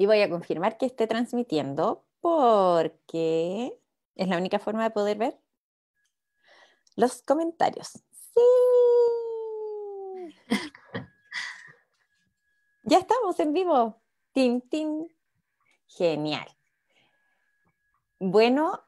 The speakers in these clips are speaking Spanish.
Y voy a confirmar que esté transmitiendo porque es la única forma de poder ver los comentarios. Sí. ya estamos en vivo. Tin, tin. Genial. Bueno,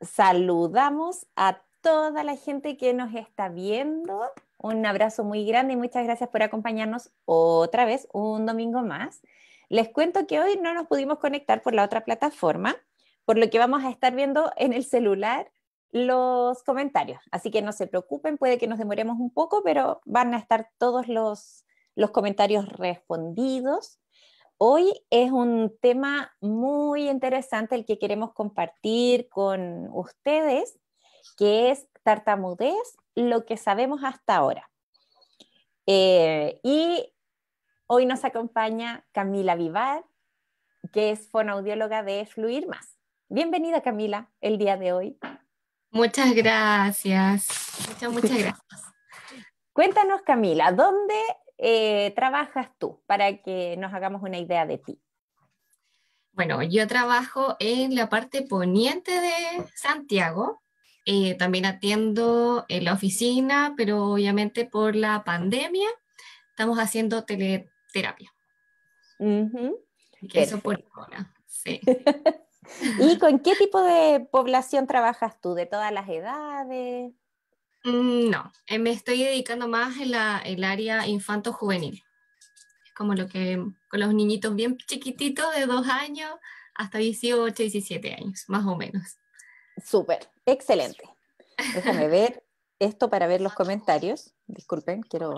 saludamos a toda la gente que nos está viendo. Un abrazo muy grande y muchas gracias por acompañarnos otra vez un domingo más. Les cuento que hoy no nos pudimos conectar por la otra plataforma, por lo que vamos a estar viendo en el celular los comentarios. Así que no se preocupen, puede que nos demoremos un poco, pero van a estar todos los, los comentarios respondidos. Hoy es un tema muy interesante el que queremos compartir con ustedes, que es tartamudez, lo que sabemos hasta ahora. Eh, y Hoy nos acompaña Camila Vivar, que es fonaudióloga de Fluir Más. Bienvenida Camila, el día de hoy. Muchas gracias. Muchas, muchas gracias. Cuéntanos Camila, ¿dónde eh, trabajas tú para que nos hagamos una idea de ti? Bueno, yo trabajo en la parte poniente de Santiago. Eh, también atiendo en la oficina, pero obviamente por la pandemia estamos haciendo tele, terapia. eso por ahora, sí. ¿Y con qué tipo de población trabajas tú? ¿De todas las edades? Mm, no, eh, me estoy dedicando más en el área infanto-juvenil. Es como lo que con los niñitos bien chiquititos de dos años hasta 18, 17 años, más o menos. Súper, excelente. Déjame ver esto para ver los comentarios. Disculpen, quiero...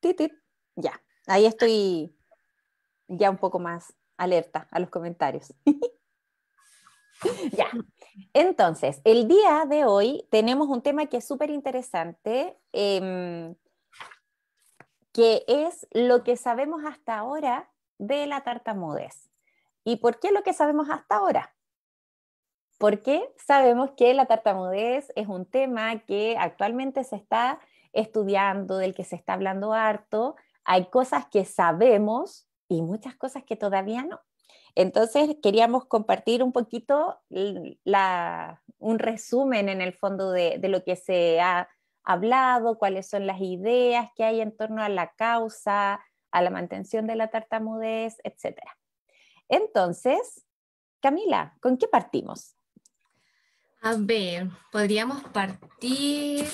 Titit, ya. Ahí estoy ya un poco más alerta a los comentarios. ya. Entonces, el día de hoy tenemos un tema que es súper interesante, em, que es lo que sabemos hasta ahora de la tartamudez. ¿Y por qué lo que sabemos hasta ahora? Porque sabemos que la tartamudez es un tema que actualmente se está estudiando, del que se está hablando harto, hay cosas que sabemos y muchas cosas que todavía no. Entonces queríamos compartir un poquito un resumen en el fondo de, lo que se ha hablado, cuáles son las ideas que hay en torno a la causa, a la mantención de la tartamudez, etc. Entonces, Camila, ¿con qué partimos? A ver, podríamos partir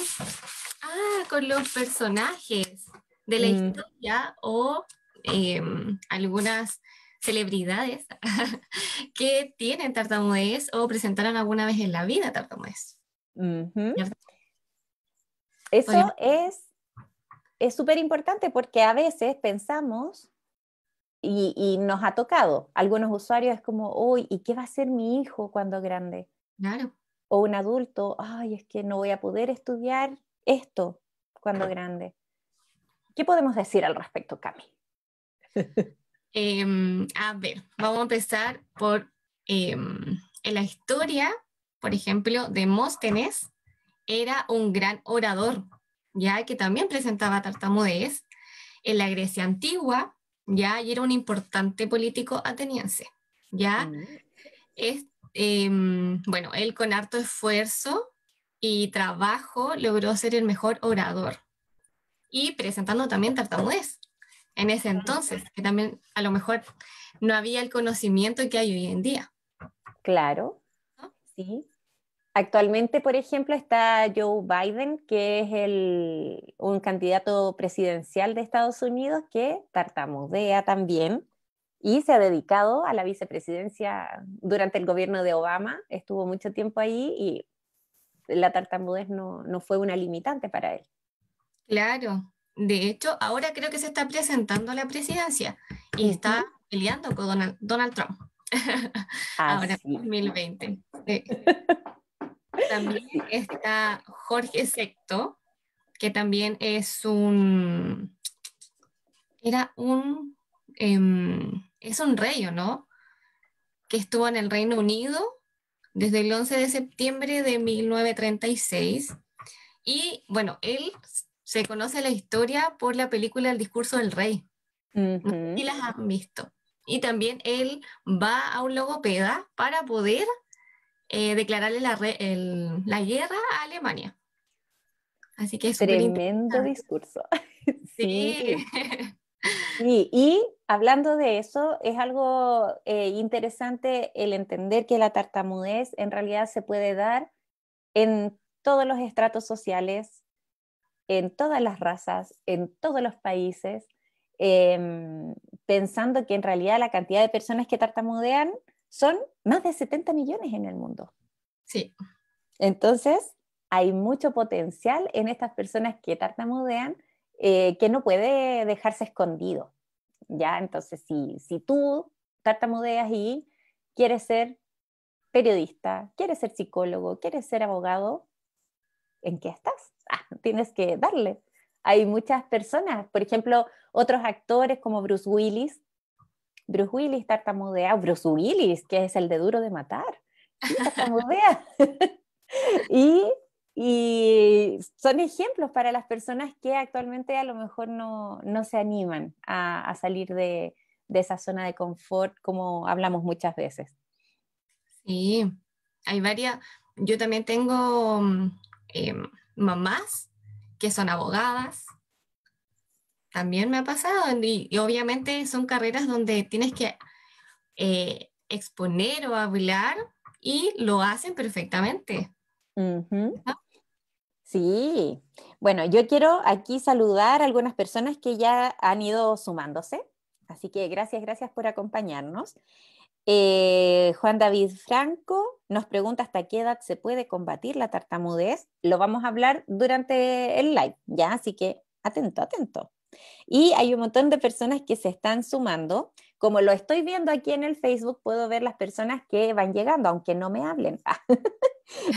ah, con los personajes de la mm. historia o em, algunas celebridades que tienen tartamudez o presentaron alguna vez en la vida tartamudez. Eso es es súper importante porque a veces pensamos y, nos ha tocado. Algunos usuarios es como, ¿y qué va a ser mi hijo cuando grande? Claro. O un adulto, ay, es que no voy a poder estudiar esto cuando grande. ¿Qué podemos decir al respecto, Cami? Em, a ver, vamos a empezar por em, en la historia, por ejemplo, Demóstenes era un gran orador, ya que también presentaba tartamudez en la Grecia antigua, ya y era un importante político ateniense, ya. Mm. Es, em, bueno, él con harto esfuerzo y trabajo logró ser el mejor orador, y presentando también tartamudez en ese ah, entonces, que también a lo mejor no había el conocimiento que hay hoy en día. Claro, sí. Actualmente, por ejemplo, está Joe Biden, que es un candidato presidencial de Estados Unidos que tartamudea también y se ha dedicado a la vicepresidencia durante el gobierno de Obama. Estuvo mucho tiempo ahí y la tartamudez no fue una limitante para él. Claro, de hecho, ahora creo que se está presentando a la presidencia y está peleando con Donald, Trump. ahora, 2020. También está Jorge Secto, que también es un. Era un. Em, es un rey, ¿no? Que estuvo en el Reino Unido desde el 11 de septiembre de 1936. Y bueno, él se conoce la historia por la película El discurso del rey. Y las han visto. Y también él va a un logopeda para poder eh, declararle la, guerra a Alemania. Así que es Tremendo discurso. sí. Y hablando de eso, es algo eh, interesante el entender que la tartamudez en realidad se puede dar en todos los estratos sociales, en todas las razas, en todos los países, em, pensando que en realidad la cantidad de personas que tartamudean son más de 70 millones en el mundo. Sí. Entonces, hay mucho potencial en estas personas que tartamudean eh, que no puede dejarse escondido. ¿ya? Entonces, si, si tú tartamudeas y quieres ser periodista, quieres ser psicólogo, quieres ser abogado, ¿en qué estás? Ah, tienes que darle. Hay muchas personas, por ejemplo, otros actores como Bruce Willis, Bruce Willis tartamudea, Bruce Willis, que es el de duro de matar, tartamudea. y, y, son ejemplos para las personas que actualmente a lo mejor no, se animan a, salir de, de esa zona de confort, como hablamos muchas veces. Sí, hay varias. Yo también tengo mm, em, mamás que son abogadas. También me ha pasado, y, obviamente son carreras donde tienes que eh, exponer o hablar y lo hacen perfectamente. Sí, bueno, yo quiero aquí saludar a algunas personas que ya han ido sumándose, así que gracias, gracias por acompañarnos. Eh, Juan David Franco nos pregunta hasta qué edad se puede combatir la tartamudez. Lo vamos a hablar durante el live, ¿ya? Así que atento, atento. Y hay un montón de personas que se están sumando. Como lo estoy viendo aquí en el Facebook, puedo ver las personas que van llegando, aunque no me hablen.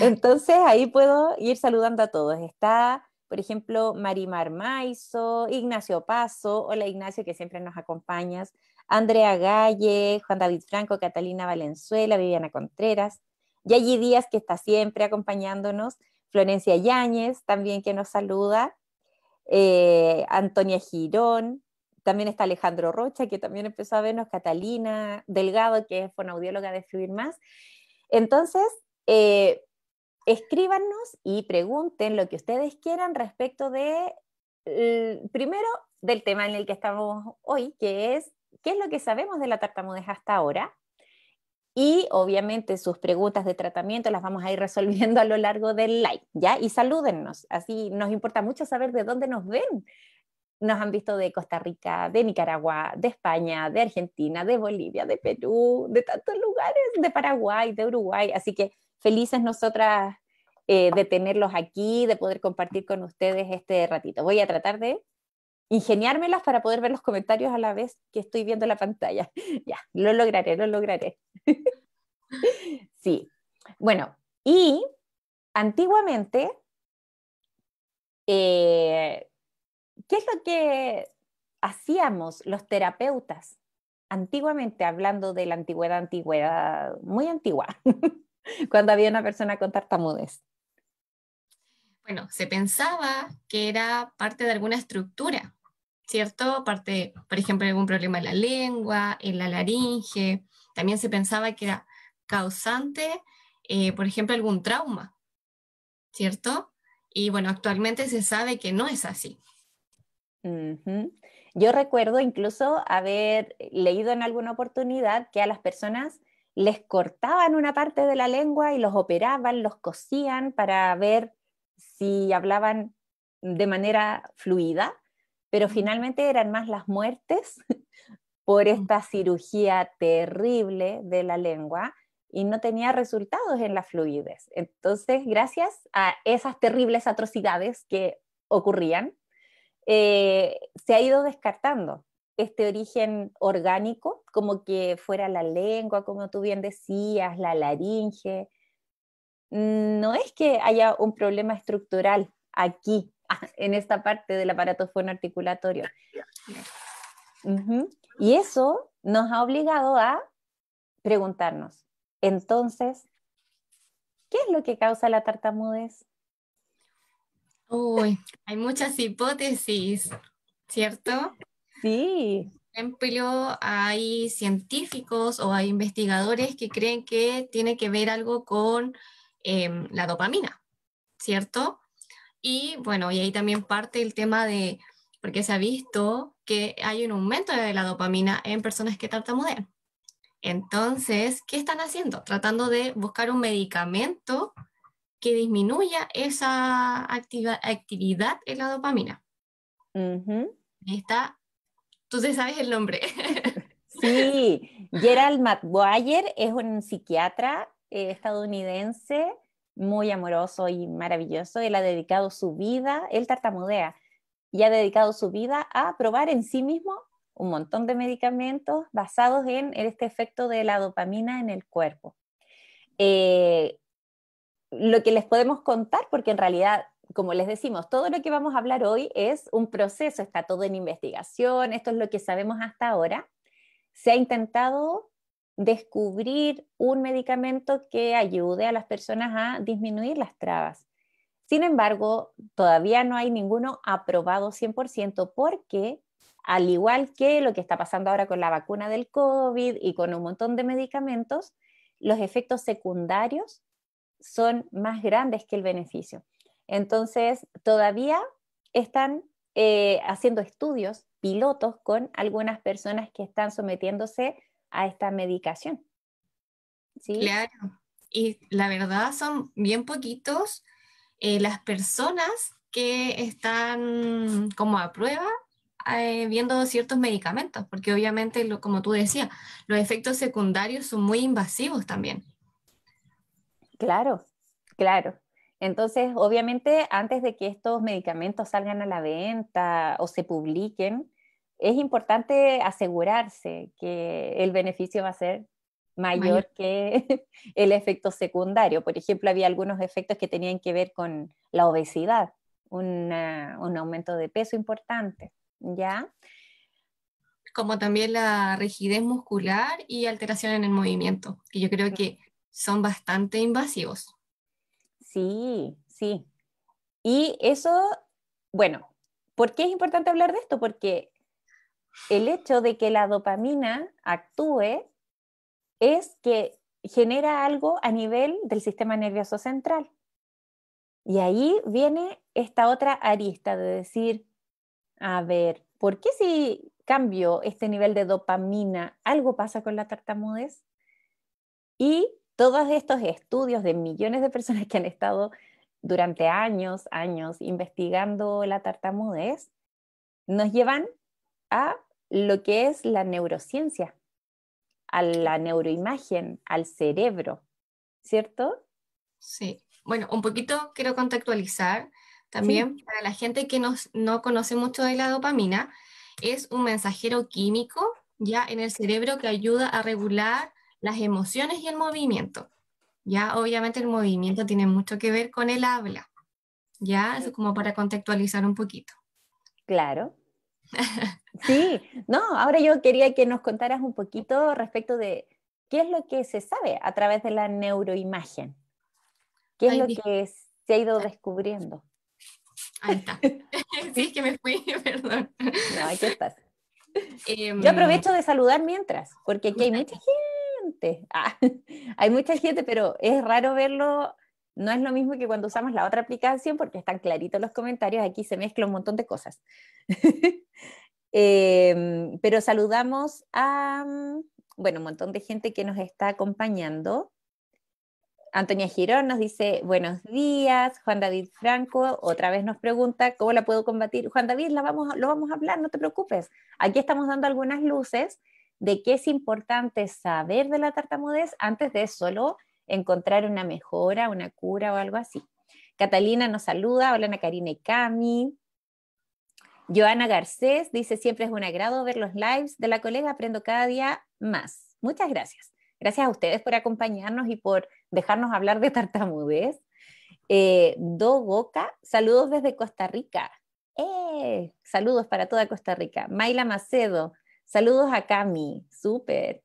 Entonces ahí puedo ir saludando a todos. Está, por ejemplo, Marimar Maizo, Ignacio Paso. Hola Ignacio, que siempre nos acompañas. Andrea Galle, Juan David Franco, Catalina Valenzuela, Viviana Contreras, Yayi Díaz, que está siempre acompañándonos, Florencia Yáñez, también que nos saluda, eh, Antonia Girón, también está Alejandro Rocha, que también empezó a vernos, Catalina Delgado, que es fonaudióloga de Fluir Más. Entonces, eh, escríbanos y pregunten lo que ustedes quieran respecto de, primero, del tema en el que estamos hoy, que es qué es lo que sabemos de la tartamudez hasta ahora. Y obviamente sus preguntas de tratamiento las vamos a ir resolviendo a lo largo del live, ¿ya? Y salúdennos, así nos importa mucho saber de dónde nos ven. Nos han visto de Costa Rica, de Nicaragua, de España, de Argentina, de Bolivia, de Perú, de tantos lugares, de Paraguay, de Uruguay. Así que felices nosotras eh, de tenerlos aquí, de poder compartir con ustedes este ratito. Voy a tratar de ingeniármelas para poder ver los comentarios a la vez que estoy viendo la pantalla. ya, lo lograré, lo lograré. sí. Bueno, y antiguamente, eh, ¿qué es lo que hacíamos los terapeutas? Antiguamente, hablando de la antigüedad, antigüedad muy antigua, cuando había una persona con tartamudez. Bueno, se pensaba que era parte de alguna estructura, ¿cierto? Parte, por ejemplo, algún problema en la lengua, en la laringe. También se pensaba que era causante, eh, por ejemplo, algún trauma, ¿cierto? Y bueno, actualmente se sabe que no es así. Yo recuerdo incluso haber leído en alguna oportunidad que a las personas les cortaban una parte de la lengua y los operaban, los cosían para ver si hablaban de manera fluida pero finalmente eran más las muertes por esta cirugía terrible de la lengua y no tenía resultados en la fluidez. Entonces, gracias a esas terribles atrocidades que ocurrían, eh, se ha ido descartando este origen orgánico, como que fuera la lengua, como tú bien decías, la laringe. No es que haya un problema estructural aquí, en esta parte del aparato fonoarticulatorio. Y eso nos ha obligado a preguntarnos, entonces, ¿qué es lo que causa la tartamudez? Uy, hay muchas hipótesis, ¿cierto? Sí. Por ejemplo, hay científicos o hay investigadores que creen que tiene que ver algo con em, la dopamina, ¿cierto? Y bueno, y ahí también parte el tema de, porque se ha visto que hay un aumento de la dopamina en personas que tartamudean. Entonces, ¿qué están haciendo? Tratando de buscar un medicamento que disminuya esa actividad en la dopamina. Ahí está, tú sabes el nombre. sí, Gerald McGuire es un psiquiatra eh, estadounidense muy amoroso y maravilloso. Él ha dedicado su vida, él tartamudea, y ha dedicado su vida a probar en sí mismo un montón de medicamentos basados en este efecto de la dopamina en el cuerpo. Eh, lo que les podemos contar, porque en realidad, como les decimos, todo lo que vamos a hablar hoy es un proceso, está todo en investigación, esto es lo que sabemos hasta ahora. Se ha intentado descubrir un medicamento que ayude a las personas a disminuir las trabas. Sin embargo, todavía no hay ninguno aprobado 100% porque, al igual que lo que está pasando ahora con la vacuna del COVID y con un montón de medicamentos, los efectos secundarios son más grandes que el beneficio. Entonces, todavía están eh, haciendo estudios pilotos con algunas personas que están sometiéndose a esta medicación. Claro, y la verdad son bien poquitos eh, las personas que están como a prueba eh, viendo ciertos medicamentos, porque obviamente, como tú decías, los efectos secundarios son muy invasivos también. Claro, claro. Entonces, obviamente, antes de que estos medicamentos salgan a la venta o se publiquen, es importante asegurarse que el beneficio va a ser mayor, que el efecto secundario. Por ejemplo, había algunos efectos que tenían que ver con la obesidad, un aumento de peso importante, ¿ya? Como también la rigidez muscular y alteración en el movimiento, que yo creo que son bastante invasivos. Sí, sí. Y eso, bueno, ¿por qué es importante hablar de esto? Porque el hecho de que la dopamina actúe es que genera algo a nivel del sistema nervioso central. Y ahí viene esta otra arista de decir, a ver, ¿por qué si cambio este nivel de dopamina, algo pasa con la tartamudez? Y todos estos estudios de millones de personas que han estado durante años, años investigando la tartamudez, nos llevan a lo que es la neurociencia, a la neuroimagen, al cerebro, ¿cierto? Sí. Bueno, un poquito quiero contextualizar también para la gente que no conoce mucho de la dopamina. Es un mensajero químico ya en el cerebro que ayuda a regular las emociones y el movimiento. Ya, obviamente el movimiento tiene mucho que ver con el habla. Ya, eso como para contextualizar un poquito. Claro. Sí, no, ahora yo quería que nos contaras un poquito respecto de qué es lo que se sabe a través de la neuroimagen. ¿Qué es lo que se ha ido descubriendo? Ahí está. sí, que me fui, perdón. No, aquí estás. Em, yo aprovecho de saludar mientras, porque aquí hay mucha gente. Ah, hay mucha gente, pero es raro verlo no es lo mismo que cuando usamos la otra aplicación porque están claritos los comentarios, aquí se mezcla un montón de cosas. Em, pero saludamos a, mm, bueno, un montón de gente que nos está acompañando. Antonia Girón nos dice buenos días, Juan David Franco otra vez nos pregunta cómo la puedo combatir. Juan David, la vamos, lo vamos a hablar, no te preocupes. Aquí estamos dando algunas luces de qué es importante saber de la tartamudez antes de solo encontrar una mejora, una cura o algo así. Catalina nos saluda, hola Ana Karina y Cami. Joana Garcés dice, siempre es un agrado ver los lives de la colega, aprendo cada día más. Muchas gracias. Gracias a ustedes por acompañarnos y por dejarnos hablar de tartamudez. Eh, Do Boca, saludos desde Costa Rica. Eh, saludos para toda Costa Rica. Maila Macedo, saludos a Cami, súper.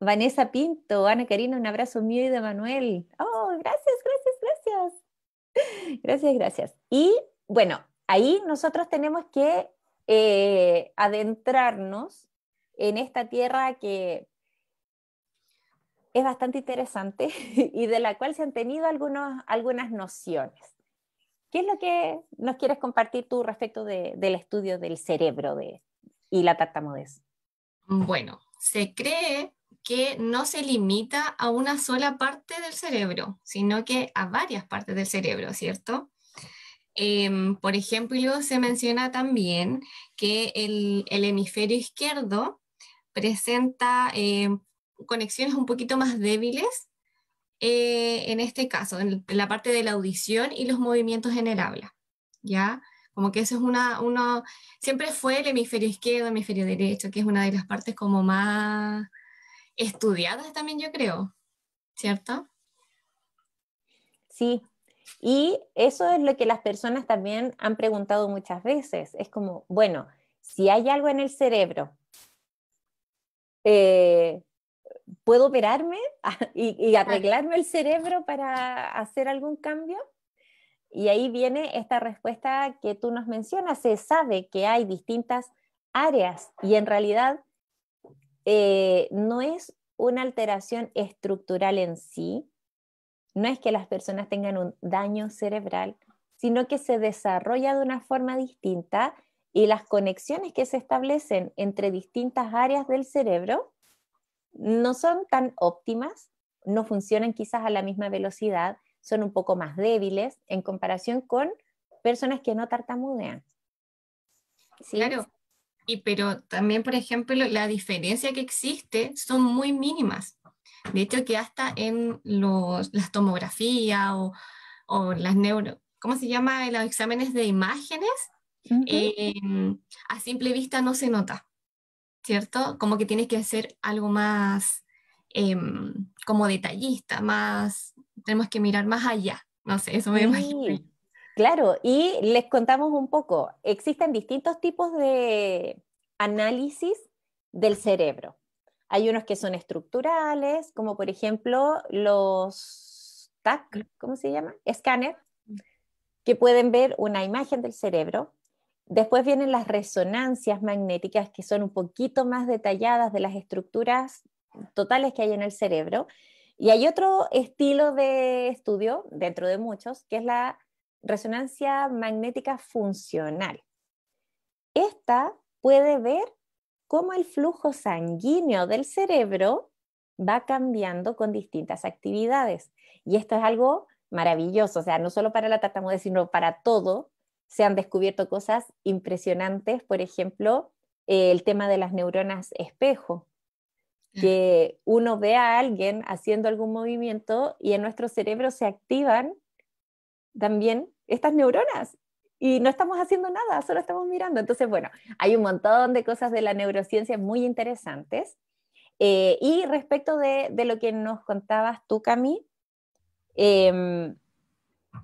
Vanessa Pinto, Ana Karina, un abrazo mío y de Manuel. Oh, gracias, gracias, gracias. Gracias, gracias. Y bueno, ahí nosotros tenemos que eh, adentrarnos en esta tierra que es bastante interesante y de la cual se han tenido algunas nociones. ¿Qué es lo que nos quieres compartir tú respecto del estudio del cerebro de, y la tartamudez? Bueno, se cree que no se limita a una sola parte del cerebro, sino que a varias partes del cerebro, ¿cierto? Em, por ejemplo, se menciona también que el, hemisferio izquierdo presenta eh, conexiones un poquito más débiles, eh, en este caso, en la parte de la audición y los movimientos en el habla, ¿ya? Como que eso es una, uno, siempre fue el hemisferio izquierdo, hemisferio derecho, que es una de las partes como más estudiadas también, yo creo, ¿cierto? Sí, y eso es lo que las personas también han preguntado muchas veces. Es como, bueno, si hay algo en el cerebro, eh, ¿puedo operarme y, arreglarme el cerebro para hacer algún cambio? Y ahí viene esta respuesta que tú nos mencionas. Se sabe que hay distintas áreas y en realidad eh, no es una alteración estructural en sí, no es que las personas tengan un daño cerebral, sino que se desarrolla de una forma distinta y las conexiones que se establecen entre distintas áreas del cerebro no son tan óptimas, no funcionan quizás a la misma velocidad, son un poco más débiles en comparación con personas que no tartamudean. Claro y pero también, por ejemplo, la diferencia que existe son muy mínimas. De hecho, que hasta en los, las tomografías o, las neuro, ¿cómo se llama? En Los exámenes de imágenes, em, a simple vista no se nota, ¿cierto? Como que tienes que hacer algo más em, como detallista, más, tenemos que mirar más allá, no sé, eso me Claro, y les contamos un poco, existen distintos tipos de análisis del cerebro. Hay unos que son estructurales, como por ejemplo los TAC, ¿cómo se llama? Escáner, que pueden ver una imagen del cerebro. Después vienen las resonancias magnéticas, que son un poquito más detalladas de las estructuras totales que hay en el cerebro. Y hay otro estilo de estudio, dentro de muchos, que es la resonancia magnética funcional. Esta puede ver cómo el flujo sanguíneo del cerebro va cambiando con distintas actividades. Y esto es algo maravilloso, o sea, no solo para la tartamudez, sino para todo. Se han descubierto cosas impresionantes, por ejemplo, el tema de las neuronas espejo, mm. que uno ve a alguien haciendo algún movimiento y en nuestro cerebro se activan también estas neuronas y no estamos haciendo nada, solo estamos mirando. Entonces, bueno, hay un montón de cosas de la neurociencia muy interesantes. Eh, y respecto de, lo que nos contabas tú, Cami, em,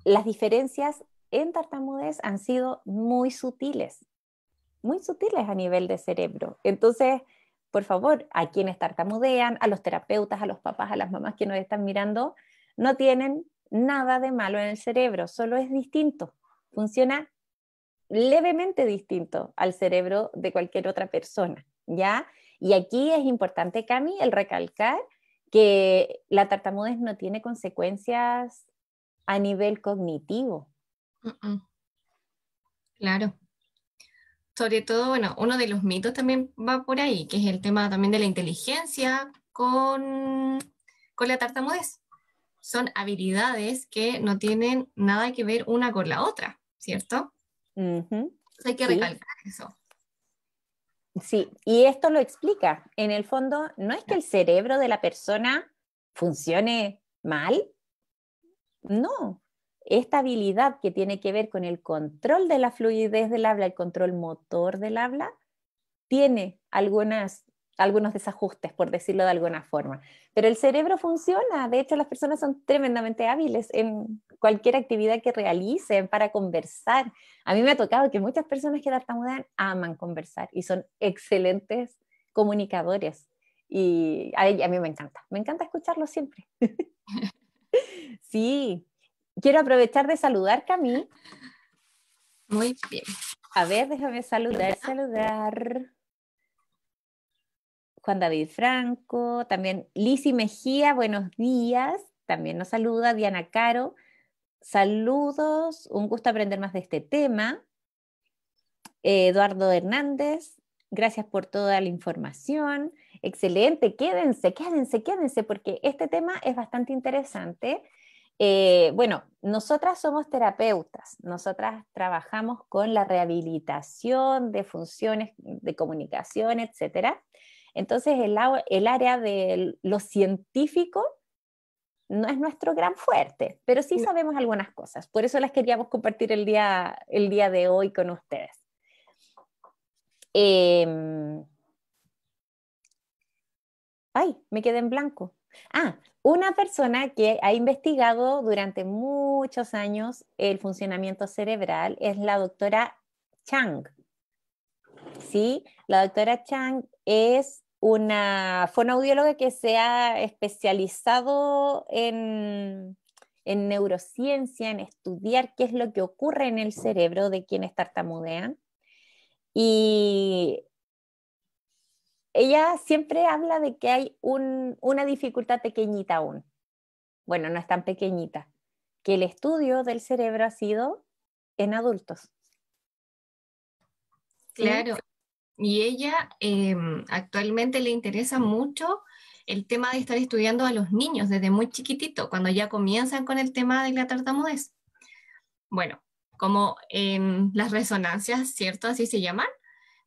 las diferencias en tartamudez han sido muy sutiles, muy sutiles a nivel de cerebro. Entonces, por favor, a quienes tartamudean, a los terapeutas, a los papás, a las mamás que nos están mirando, no tienen nada de malo en el cerebro, solo es distinto, funciona levemente distinto al cerebro de cualquier otra persona, ¿ya? Y aquí es importante, Cami, el recalcar que la tartamudez no tiene consecuencias a nivel cognitivo. Claro. Sobre todo, bueno, uno de los mitos también va por ahí, que es el tema también de la inteligencia con, con la tartamudez son habilidades que no tienen nada que ver una con la otra, ¿cierto? Hay que recalcar eso. Sí, y esto lo explica. En el fondo, no es que el cerebro de la persona funcione mal, no. Esta habilidad que tiene que ver con el control de la fluidez del habla, el control motor del habla, tiene algunas algunos desajustes, por decirlo de alguna forma. Pero el cerebro funciona, de hecho las personas son tremendamente hábiles en cualquier actividad que realicen para conversar. A mí me ha tocado que muchas personas que tartamudean aman conversar y son excelentes comunicadores. Y a, a mí me encanta, me encanta escucharlo siempre. sí, quiero aprovechar de saludar, Camille. Muy bien. A ver, déjame saludar, saludar. Juan David Franco, también Lisi Mejía, buenos días, también nos saluda Diana Caro, saludos, un gusto aprender más de este tema. Eh, Eduardo Hernández, gracias por toda la información. Excelente, quédense, quédense, quédense, porque este tema es bastante interesante. Eh, bueno, nosotras somos terapeutas, nosotras trabajamos con la rehabilitación de funciones de comunicación, etcétera. Entonces, el, área de lo científico no es nuestro gran fuerte, pero sí sabemos algunas cosas. Por eso las queríamos compartir el día, el día de hoy con ustedes. Em, ay, me quedé en blanco. Ah, una persona que ha investigado durante muchos años el funcionamiento cerebral es la doctora Chang. Sí, la doctora Chang es una fonoaudióloga que se ha especializado en, neurociencia, en estudiar qué es lo que ocurre en el cerebro de quienes tartamudean. Y ella siempre habla de que hay una dificultad pequeñita aún. Bueno, no es tan pequeñita, que el estudio del cerebro ha sido en adultos. Claro, y ella em, actualmente le interesa mm. mucho el tema de estar estudiando a los niños desde muy chiquitito, cuando ya comienzan con el tema de la tartamudez. Bueno, como en las resonancias, ¿cierto? Así se llaman,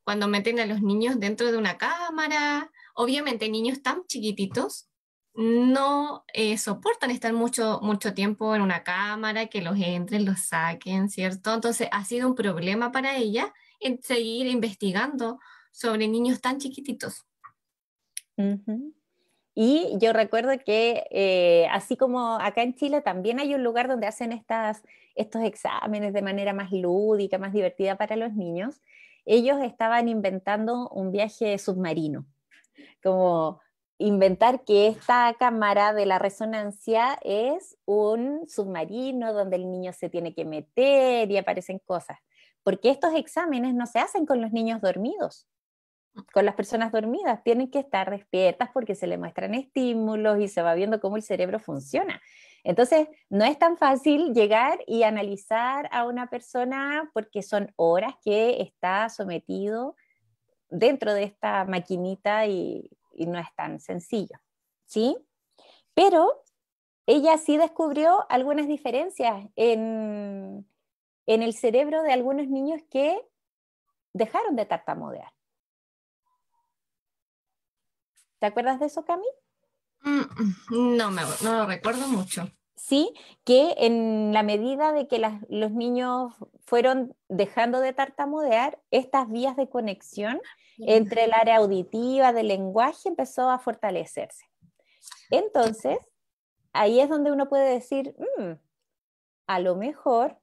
cuando meten a los niños dentro de una cámara, obviamente niños tan chiquititos no eh, soportan estar mucho, mucho tiempo en una cámara, que los entren, los saquen, ¿cierto? Entonces ha sido un problema para ella en seguir investigando sobre niños tan chiquititos. Y yo recuerdo que eh, así como acá en Chile también hay un lugar donde hacen estas, estos exámenes de manera más lúdica, más divertida para los niños, ellos estaban inventando un viaje submarino, como inventar que esta cámara de la resonancia es un submarino donde el niño se tiene que meter y aparecen cosas porque estos exámenes no se hacen con los niños dormidos, con las personas dormidas, tienen que estar despiertas porque se le muestran estímulos y se va viendo cómo el cerebro funciona. Entonces, no es tan fácil llegar y analizar a una persona porque son horas que está sometido dentro de esta maquinita y, y no es tan sencillo, ¿sí? Pero ella sí descubrió algunas diferencias en, en el cerebro de algunos niños que dejaron de tartamudear. ¿Te acuerdas de eso, Cami? Mm, mm, no, me, no lo recuerdo mucho. Sí, que en la medida de que los niños fueron dejando de tartamudear, estas vías de conexión entre el área auditiva del lenguaje empezó a fortalecerse. Entonces, ahí es donde uno puede decir, mm, a lo mejor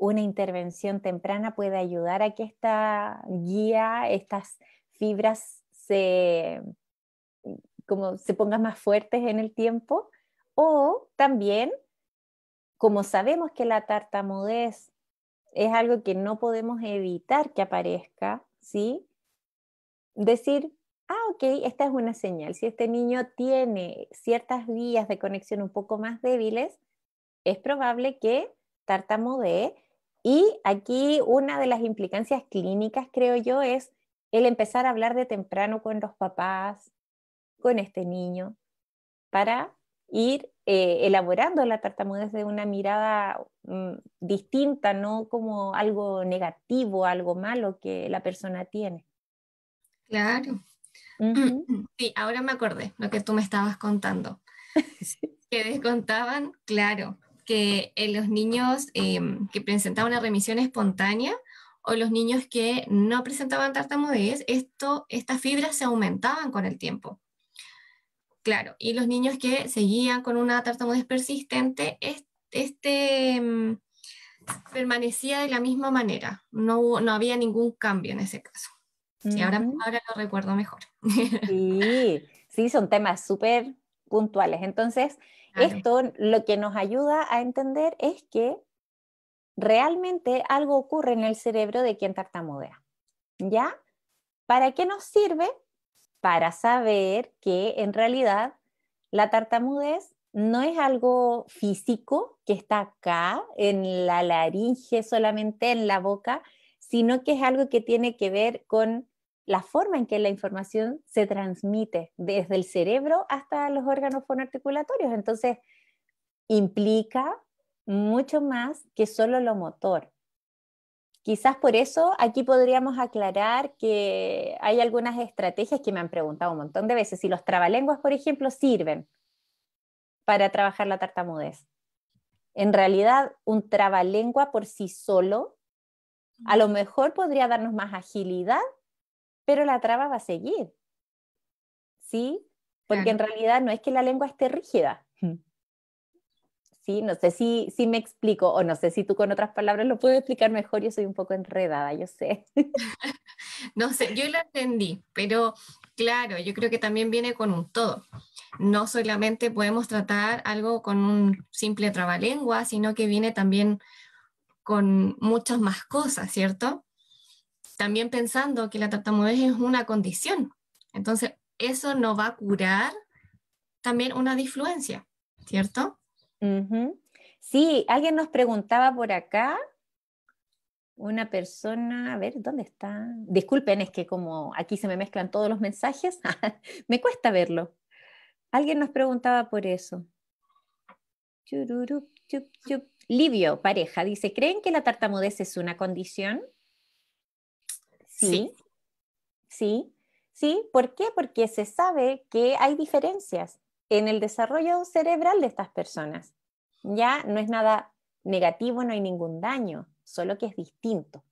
una intervención temprana puede ayudar a que esta guía, estas fibras se, mm, como se pongan más fuertes en el tiempo. O también, como sabemos que la tartamudez es algo que no podemos evitar que aparezca, ¿sí? Decir, ah, ok, esta es una señal. Si este niño tiene ciertas vías de conexión un poco más débiles, es probable que tartamudee y aquí una de las implicancias clínicas, creo yo, es el empezar a hablar de temprano con los papás, con este niño, para ir eh, elaborando la tartamudez de una mirada mm, distinta, no como algo negativo, algo malo que la persona tiene. Claro. Sí, ahora me acordé lo que tú me estabas contando. Que descontaban, claro, que en eh, los niños em, que presentaban una remisión espontánea o los niños que no presentaban tartamudez, esto, estas fibras se aumentaban con el tiempo. Claro, y los niños que seguían con una tartamudez persistente, este, em, permanecía de la misma manera, no, había ningún cambio en ese caso. Y ahora, ahora lo recuerdo mejor. Sí, sí, son temas súper puntuales. Entonces, esto lo que nos ayuda a entender es que realmente algo ocurre en el cerebro de quien tartamudea. ¿Ya? ¿Para qué nos sirve? Para saber que en realidad la tartamudez no es algo físico que está acá en la laringe, solamente en la boca, sino que es algo que tiene que ver con la forma en que la información se transmite desde el cerebro hasta los órganos fonarticulatorios. Entonces, implica mucho más que solo lo motor. Quizás por eso aquí podríamos aclarar que hay algunas estrategias que me han preguntado un montón de veces. Si los trabalenguas, por ejemplo, sirven para trabajar la tartamudez. En realidad, un trabalengua por sí solo a lo mejor podría darnos más agilidad pero la traba va a seguir. ¿Sí? Porque en realidad no es que la lengua esté rígida. Hmm. ¿Sí? No sé si, si me explico o no sé si tú con otras palabras lo puedo explicar mejor. Yo soy un poco enredada, yo sé. no sé, yo lo entendí, pero claro, yo creo que también viene con un todo. No solamente podemos tratar algo con un simple trabalengua, sino que viene también con muchas más cosas, ¿cierto? también pensando que la tartamudez es una condición. Entonces, eso no va a curar también una disfluencia, ¿cierto? Sí, alguien nos preguntaba por acá, una persona, a ver, ¿dónde está? Disculpen, es que como aquí se me mezclan todos los mensajes, me cuesta verlo. Alguien nos preguntaba por eso. Livio, pareja, dice, ¿creen que la tartamudez es una condición? sí, sí, sí. ¿Por qué? Porque se sabe que hay diferencias en el desarrollo cerebral de estas personas. Ya no es nada negativo, no hay ningún daño, solo que es distinto,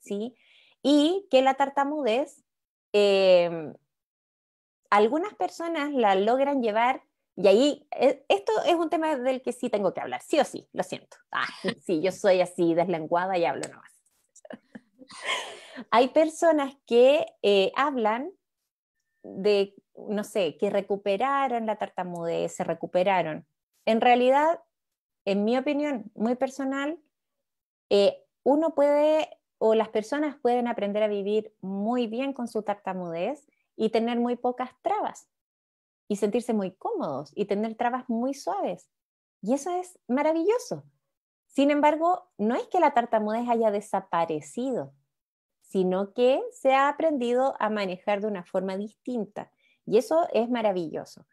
¿sí? Y que la tartamudez, em, algunas personas la logran llevar, y ahí, eh, esto es un tema del que sí tengo que hablar, sí o sí, lo siento. Ah, sí, yo soy así, deslenguada y hablo nomás. Hay personas que eh, hablan de, no sé, que recuperaron la tartamudez, se recuperaron. En realidad, en mi opinión muy personal, eh, uno puede o las personas pueden aprender a vivir muy bien con su tartamudez y tener muy pocas trabas y sentirse muy cómodos y tener trabas muy suaves. Y eso es maravilloso. Sin embargo, no es que la tartamudez haya desaparecido, sino que se ha aprendido a manejar de una forma distinta. Y eso es maravilloso.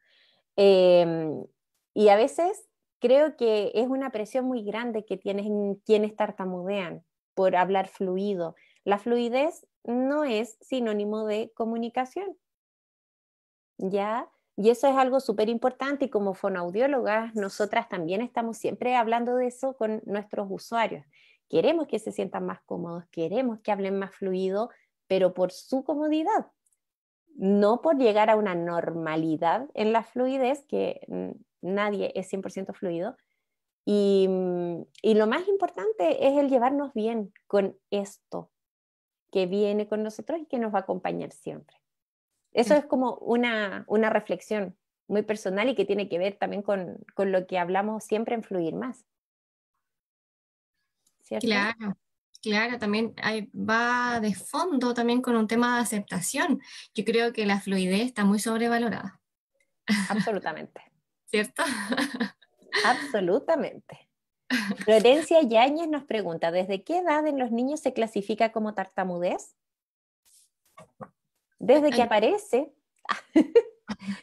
Em, y a veces creo que es una presión muy grande que tienen quienes tartamudean por hablar fluido. La fluidez no es sinónimo de comunicación. ¿Ya? Y eso es algo súper importante y como fonoaudiólogas, nosotras también estamos siempre hablando de eso con nuestros usuarios queremos que se sientan más cómodos, queremos que hablen más fluido, pero por su comodidad, no por llegar a una normalidad en la fluidez, que mm, nadie es 100% fluido. Y, mm, y lo más importante es el llevarnos bien con esto que viene con nosotros y que nos va a acompañar siempre. Eso es como una, una reflexión muy personal y que tiene que ver también con, con lo que hablamos siempre en Fluir Más. Claro. Claro, también va de fondo también con un tema de aceptación. Yo creo que la fluidez está muy sobrevalorada. Absolutamente. ¿Cierto? Absolutamente. Florencia Yáñez nos pregunta, ¿desde qué edad en los niños se clasifica como tartamudez? Desde que aparece.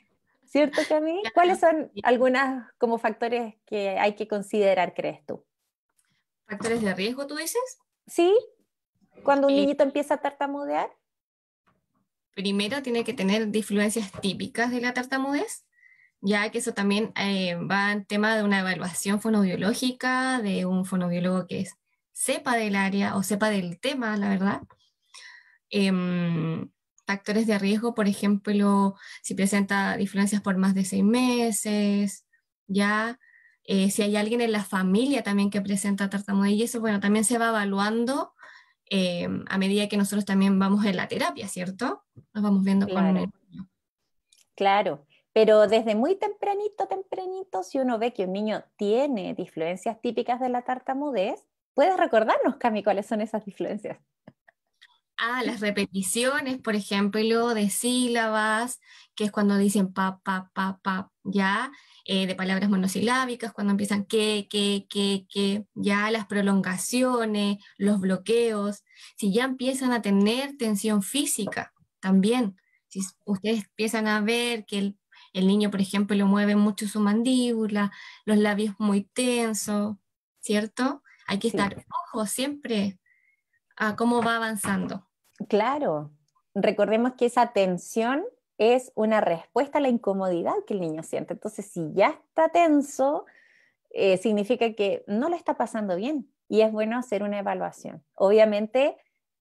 ¿Cierto, Camille? ¿Cuáles son algunos como factores que hay que considerar, crees tú? ¿Factores de riesgo, tú dices? Sí, cuando un niñito empieza a tartamudear. Primero tiene que tener disfluencias típicas de la tartamudez, ya que eso también eh, va en tema de una evaluación fonobiológica, de un fonobiólogo que sepa del área o sepa del tema, la verdad. Em, factores de riesgo, por ejemplo, si presenta disfluencias por más de seis meses, ya eh, si hay alguien en la familia también que presenta tartamudez, eso bueno, también se va evaluando eh, a medida que nosotros también vamos en la terapia, ¿cierto? Nos vamos viendo con el niño. Claro, pero desde muy tempranito, tempranito, si uno ve que un niño tiene disfluencias típicas de la tartamudez, ¿puedes recordarnos, Cami, cuáles son esas disfluencias? Ah, las repeticiones, por ejemplo, de sílabas, que es cuando dicen pa, pa, pa, pa, ya. Eh, de palabras monosilábicas, cuando empiezan que, que, que, que, ya las prolongaciones, los bloqueos, si ya empiezan a tener tensión física también, si ustedes empiezan a ver que el, niño, por ejemplo, lo mueve mucho su mandíbula, los labios muy tensos, ¿cierto? Hay que estar ojo siempre a cómo va avanzando. Claro, recordemos que esa tensión es una respuesta a la incomodidad que el niño siente. Entonces, si ya está tenso, eh, significa que no lo está pasando bien y es bueno hacer una evaluación. Obviamente,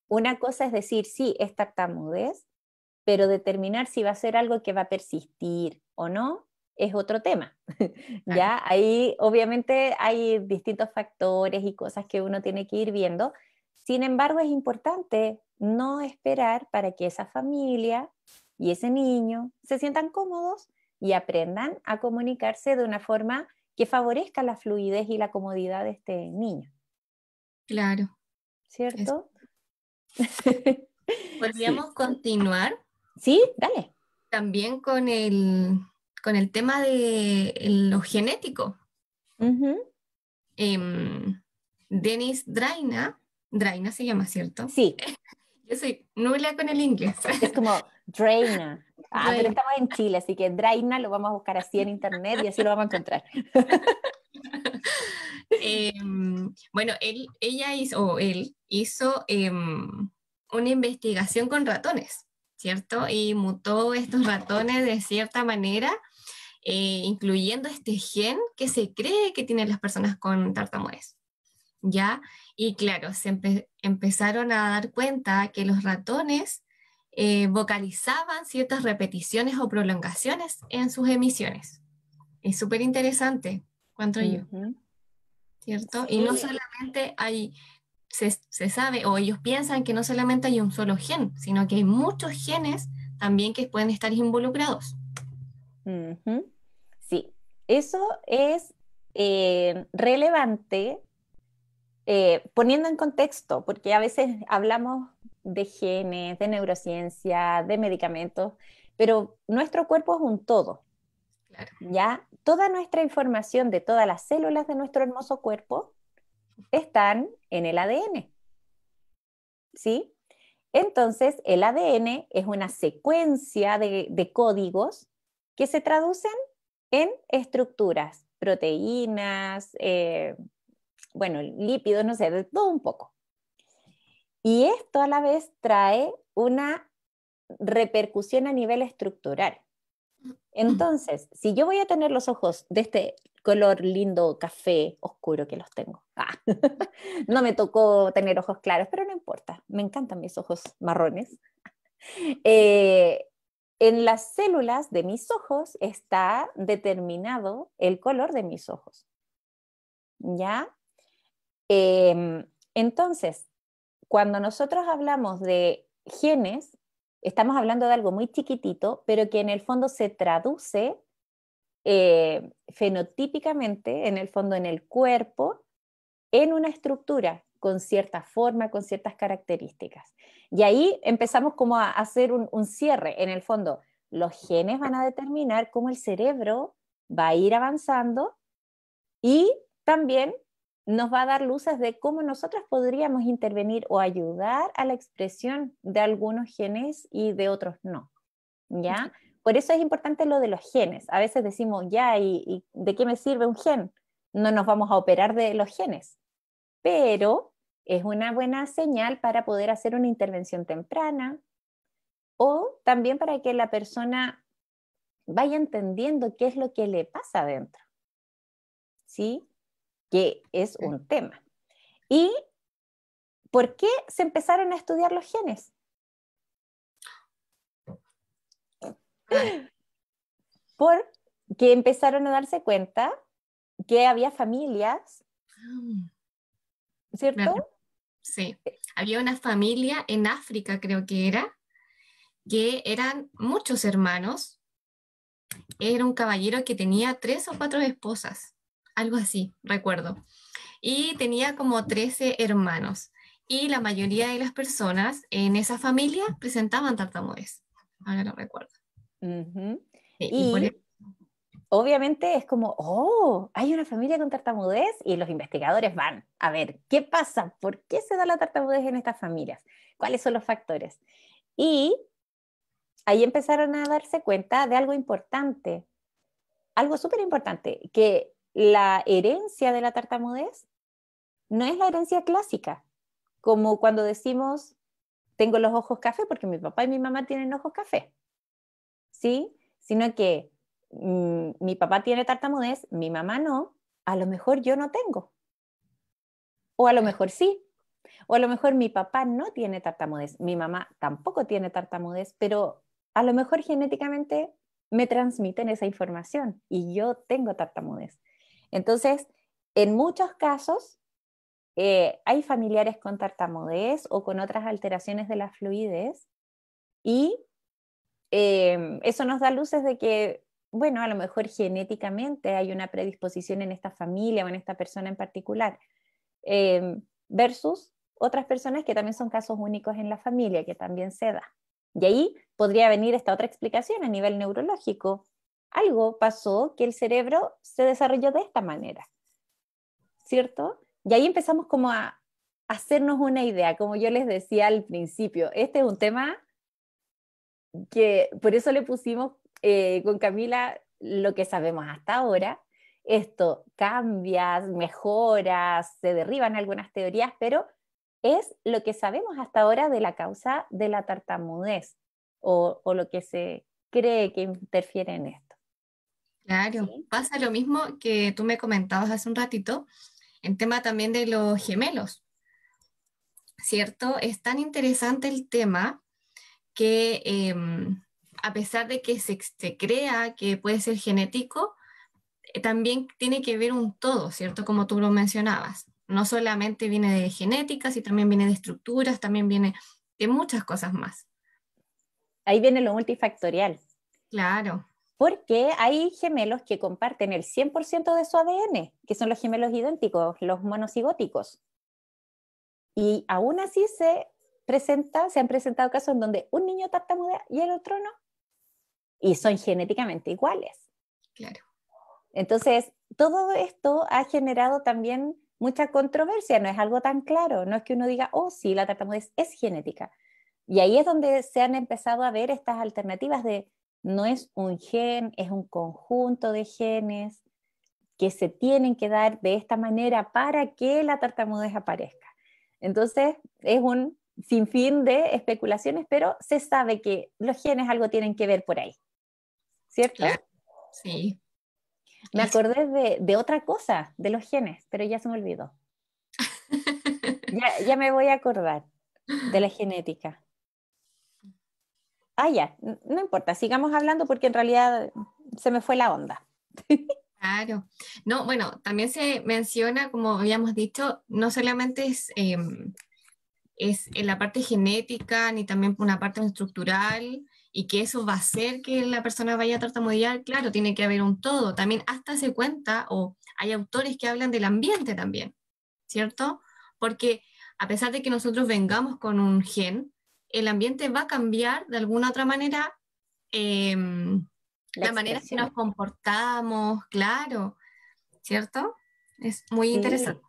una cosa es decir, sí, es tartamudez, pero determinar si va a ser algo que va a persistir o no es otro tema. ya ahí obviamente hay distintos factores y cosas que uno tiene que ir viendo. Sin embargo, es importante no esperar para que esa familia y ese niño se sientan cómodos y aprendan a comunicarse de una forma que favorezca la fluidez y la comodidad de este niño. Claro. ¿Cierto? Podríamos continuar. Sí, dale. También con el, con el tema de lo genético. Em, Dennis Denis Draina, Draina se llama, ¿cierto? Sí. Yo soy nula con el inglés. Es como Draina. Ah, pero estamos en Chile, así que Draina lo vamos a buscar así en internet y así lo vamos a encontrar. Em, bueno, él, ella hizo, él hizo em, una investigación con ratones, ¿cierto? Y mutó estos ratones de cierta manera, eh, incluyendo este gen que se cree que tienen las personas con tartamudez. ¿Ya? Y claro, se empezaron a dar cuenta que los ratones eh, vocalizaban ciertas repeticiones o prolongaciones en sus emisiones. Es súper interesante, cuanto yo. ¿Cierto? Y no solamente hay, se, sabe, o ellos piensan que no solamente hay un solo gen, sino que hay muchos genes también que pueden estar involucrados. Sí, eso es eh, relevante eh, poniendo en contexto, porque a veces hablamos de genes, de neurociencia, de medicamentos, pero nuestro cuerpo es un todo. Ya toda nuestra información de todas las células de nuestro hermoso cuerpo están en el ADN. ¿Sí? Entonces, el ADN es una secuencia de, códigos que se traducen en estructuras, proteínas, eh, bueno, lípidos, no sé, de todo un poco. Y esto a la vez trae una repercusión a nivel estructural. Entonces, si yo voy a tener los ojos de este color lindo café oscuro que los tengo, ah, no me tocó tener ojos claros, pero no importa, me encantan mis ojos marrones. Eh, en las células de mis ojos está determinado el color de mis ojos. ¿Ya? Em, entonces, cuando nosotros hablamos de genes, estamos hablando de algo muy chiquitito, pero que en el fondo se traduce eh, fenotípicamente, en el fondo en el cuerpo, en una estructura con cierta forma, con ciertas características. Y ahí empezamos como a hacer un cierre. En el fondo, los genes van a determinar cómo el cerebro va a ir avanzando y también nos va a dar luces de cómo nosotros podríamos intervenir o ayudar a la expresión de algunos genes y de otros no. ¿Ya? Por eso es importante lo de los genes. A veces decimos, ya, ¿y, de qué me sirve un gen? No nos vamos a operar de los genes. Pero es una buena señal para poder hacer una intervención temprana o también para que la persona vaya entendiendo qué es lo que le pasa adentro. ¿Sí? que es un tema. ¿Y por qué se empezaron a estudiar los genes? Porque empezaron a darse cuenta que había familias, mm. ¿cierto? Sí, había una familia en África, creo que era, que eran muchos hermanos. Era un caballero que tenía tres o cuatro esposas algo así, recuerdo. Y tenía como 13 hermanos. Y la mayoría de las personas en esa familia presentaban tartamudez. Ahora lo recuerdo. y, y obviamente es como, oh, hay una familia con tartamudez y los investigadores van a ver qué pasa, por qué se da la tartamudez en estas familias, cuáles son los factores. Y ahí empezaron a darse cuenta de algo importante, algo súper importante, que la herencia de la tartamudez no es la herencia clásica, como cuando decimos, tengo los ojos café porque mi papá y mi mamá tienen ojos café, ¿sí? Sino que mm, mi papá tiene tartamudez, mi mamá no, a lo mejor yo no tengo. O a lo mejor sí. O a lo mejor mi papá no tiene tartamudez, mi mamá tampoco tiene tartamudez, pero a lo mejor genéticamente me transmiten esa información y yo tengo tartamudez. Entonces, en muchos casos, eh, hay familiares con tartamudez o con otras alteraciones de la fluidez y em, eso nos da luces de que, bueno, a lo mejor genéticamente hay una predisposición en esta familia o en esta persona en particular, em, versus otras personas que también son casos únicos en la familia, que también se da. Y ahí podría venir esta otra explicación a nivel neurológico, algo pasó que el cerebro se desarrolló de esta manera, ¿cierto? Y ahí empezamos como a hacernos una idea, como yo les decía al principio, este es un tema que por eso le pusimos eh, con Camila lo que sabemos hasta ahora. Esto cambia, mejora, se derriban algunas teorías, pero es lo que sabemos hasta ahora de la causa de la tartamudez o lo que se cree que interfiere en esto. Claro, pasa lo mismo que tú me comentabas hace un ratito, en tema también de los gemelos, ¿cierto? Es tan interesante el tema que em, a pesar de que se, crea que puede ser genético, eh, también tiene que ver un todo, ¿cierto? Como tú lo mencionabas. No solamente viene de genéticas, y también viene de estructuras, también viene de muchas cosas más. Ahí viene lo multifactorial. Claro porque hay gemelos que comparten el 100% de su ADN, que son los gemelos idénticos, los monocigóticos. Y aún así se presenta, se han presentado casos en donde un niño tartamudea y el otro no, y son genéticamente iguales. Claro. Entonces, todo esto ha generado también mucha controversia, no es algo tan claro, no es que uno diga, oh, sí, la tartamudez es genética. Y ahí es donde se han empezado a ver estas alternativas de no es un gen, es un conjunto de genes que se tienen que dar de esta manera para que la tartamudez aparezca. Entonces, es un sinfín de especulaciones, pero se sabe que los genes algo tienen que ver por ahí. ¿Cierto? Sí. Me acordé de, otra cosa, de los genes, pero ya se me olvidó. ya me voy a acordar de la genética. Ah, no importa, sigamos hablando porque en realidad se me fue la onda. Claro. No, bueno, también se menciona, como habíamos dicho, no solamente es, em, es en la parte genética, ni también una parte estructural, y que eso va a hacer que la persona vaya a tartamudear, claro, tiene que haber un todo. También hasta se cuenta, o hay autores que hablan del ambiente también, ¿cierto? Porque a pesar de que nosotros vengamos con un gen, el ambiente va a cambiar de alguna otra manera em, la, manera si nos comportamos, claro, ¿cierto? Es muy interesante.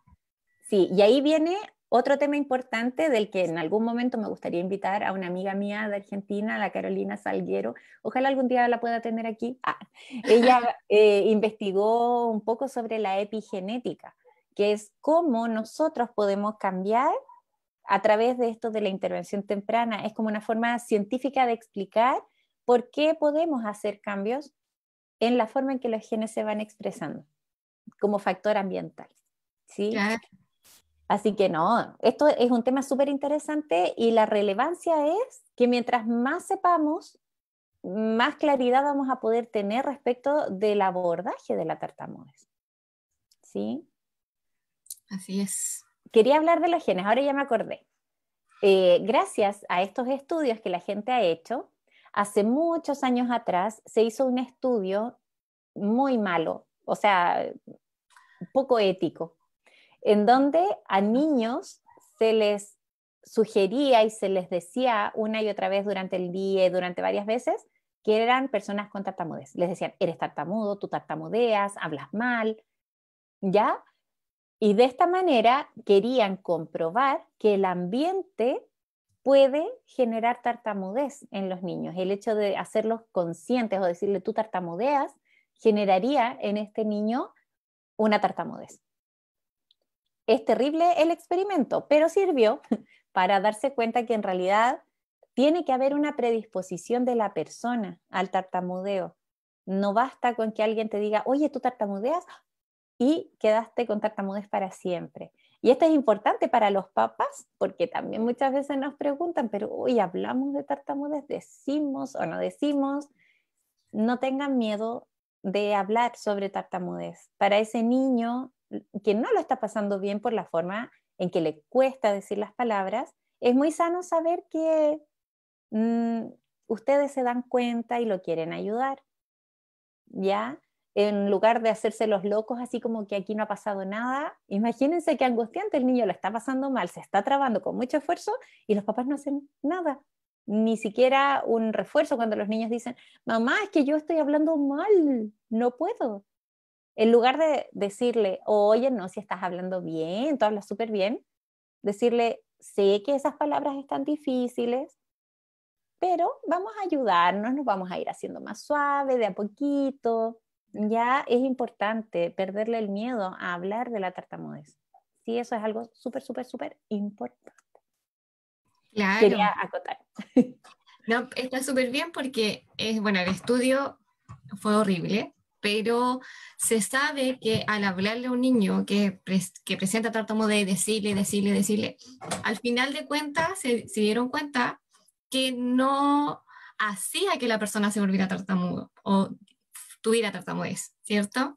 Sí, y ahí viene otro tema importante del que en algún momento me gustaría invitar a una amiga mía de Argentina, la Carolina Salguero. Ojalá algún día la pueda tener aquí. Ah, ella eh, investigó un poco sobre la epigenética, que es cómo nosotros podemos cambiar a través de esto de la intervención temprana. Es como una forma científica de explicar por qué podemos hacer cambios en la forma en que los genes se van expresando como factor ambiental. ¿sí? Así que no, esto es un tema súper interesante y la relevancia es que mientras más sepamos, más claridad vamos a poder tener respecto del abordaje de la tartamudez. ¿Sí? Así es quería hablar de los genes, ahora ya me acordé. Eh, gracias a estos estudios que la gente ha hecho, hace muchos años atrás se hizo un estudio muy malo, o sea, poco ético, en donde a niños se les sugería y se les decía una y otra vez durante el día, durante varias veces, que eran personas con tartamudez. Les decían, eres tartamudo, tú tartamudeas, hablas mal, ¿ya? Y de esta manera querían comprobar que el ambiente puede generar tartamudez en los niños. El hecho de hacerlos conscientes o decirle tú tartamudeas generaría en este niño una tartamudez. Es terrible el experimento, pero sirvió para darse cuenta que en realidad tiene que haber una predisposición de la persona al tartamudeo. No basta con que alguien te diga, oye, tú tartamudeas, y quedaste con tartamudez para siempre. Y esto es importante para los papás, porque también muchas veces nos preguntan, pero hoy hablamos de tartamudez, decimos o no decimos, no tengan miedo de hablar sobre tartamudez. Para ese niño que no lo está pasando bien por la forma en que le cuesta decir las palabras, es muy sano saber que mm, ustedes se dan cuenta y lo quieren ayudar. ¿Ya? en lugar de hacerse los locos, así como que aquí no ha pasado nada, imagínense qué angustiante, el niño lo está pasando mal, se está trabando con mucho esfuerzo y los papás no hacen nada, ni siquiera un refuerzo cuando los niños dicen, mamá, es que yo estoy hablando mal, no puedo. En lugar de decirle, oye, no, si estás hablando bien, tú hablas súper bien, decirle, sé que esas palabras están difíciles, pero vamos a ayudarnos, nos vamos a ir haciendo más suave, de a poquito, ya es importante perderle el miedo a hablar de la tartamudez. Sí, eso es algo súper, súper, súper importante. Claro. Quería acotar. No, está súper bien porque, es, eh, bueno, el estudio fue horrible, pero se sabe que al hablarle a un niño que, que presenta tartamudez, decirle, decirle, decirle, al final de cuentas se, dieron cuenta que no hacía que la persona se volviera tartamudo o tuviera tartamudez, ¿cierto?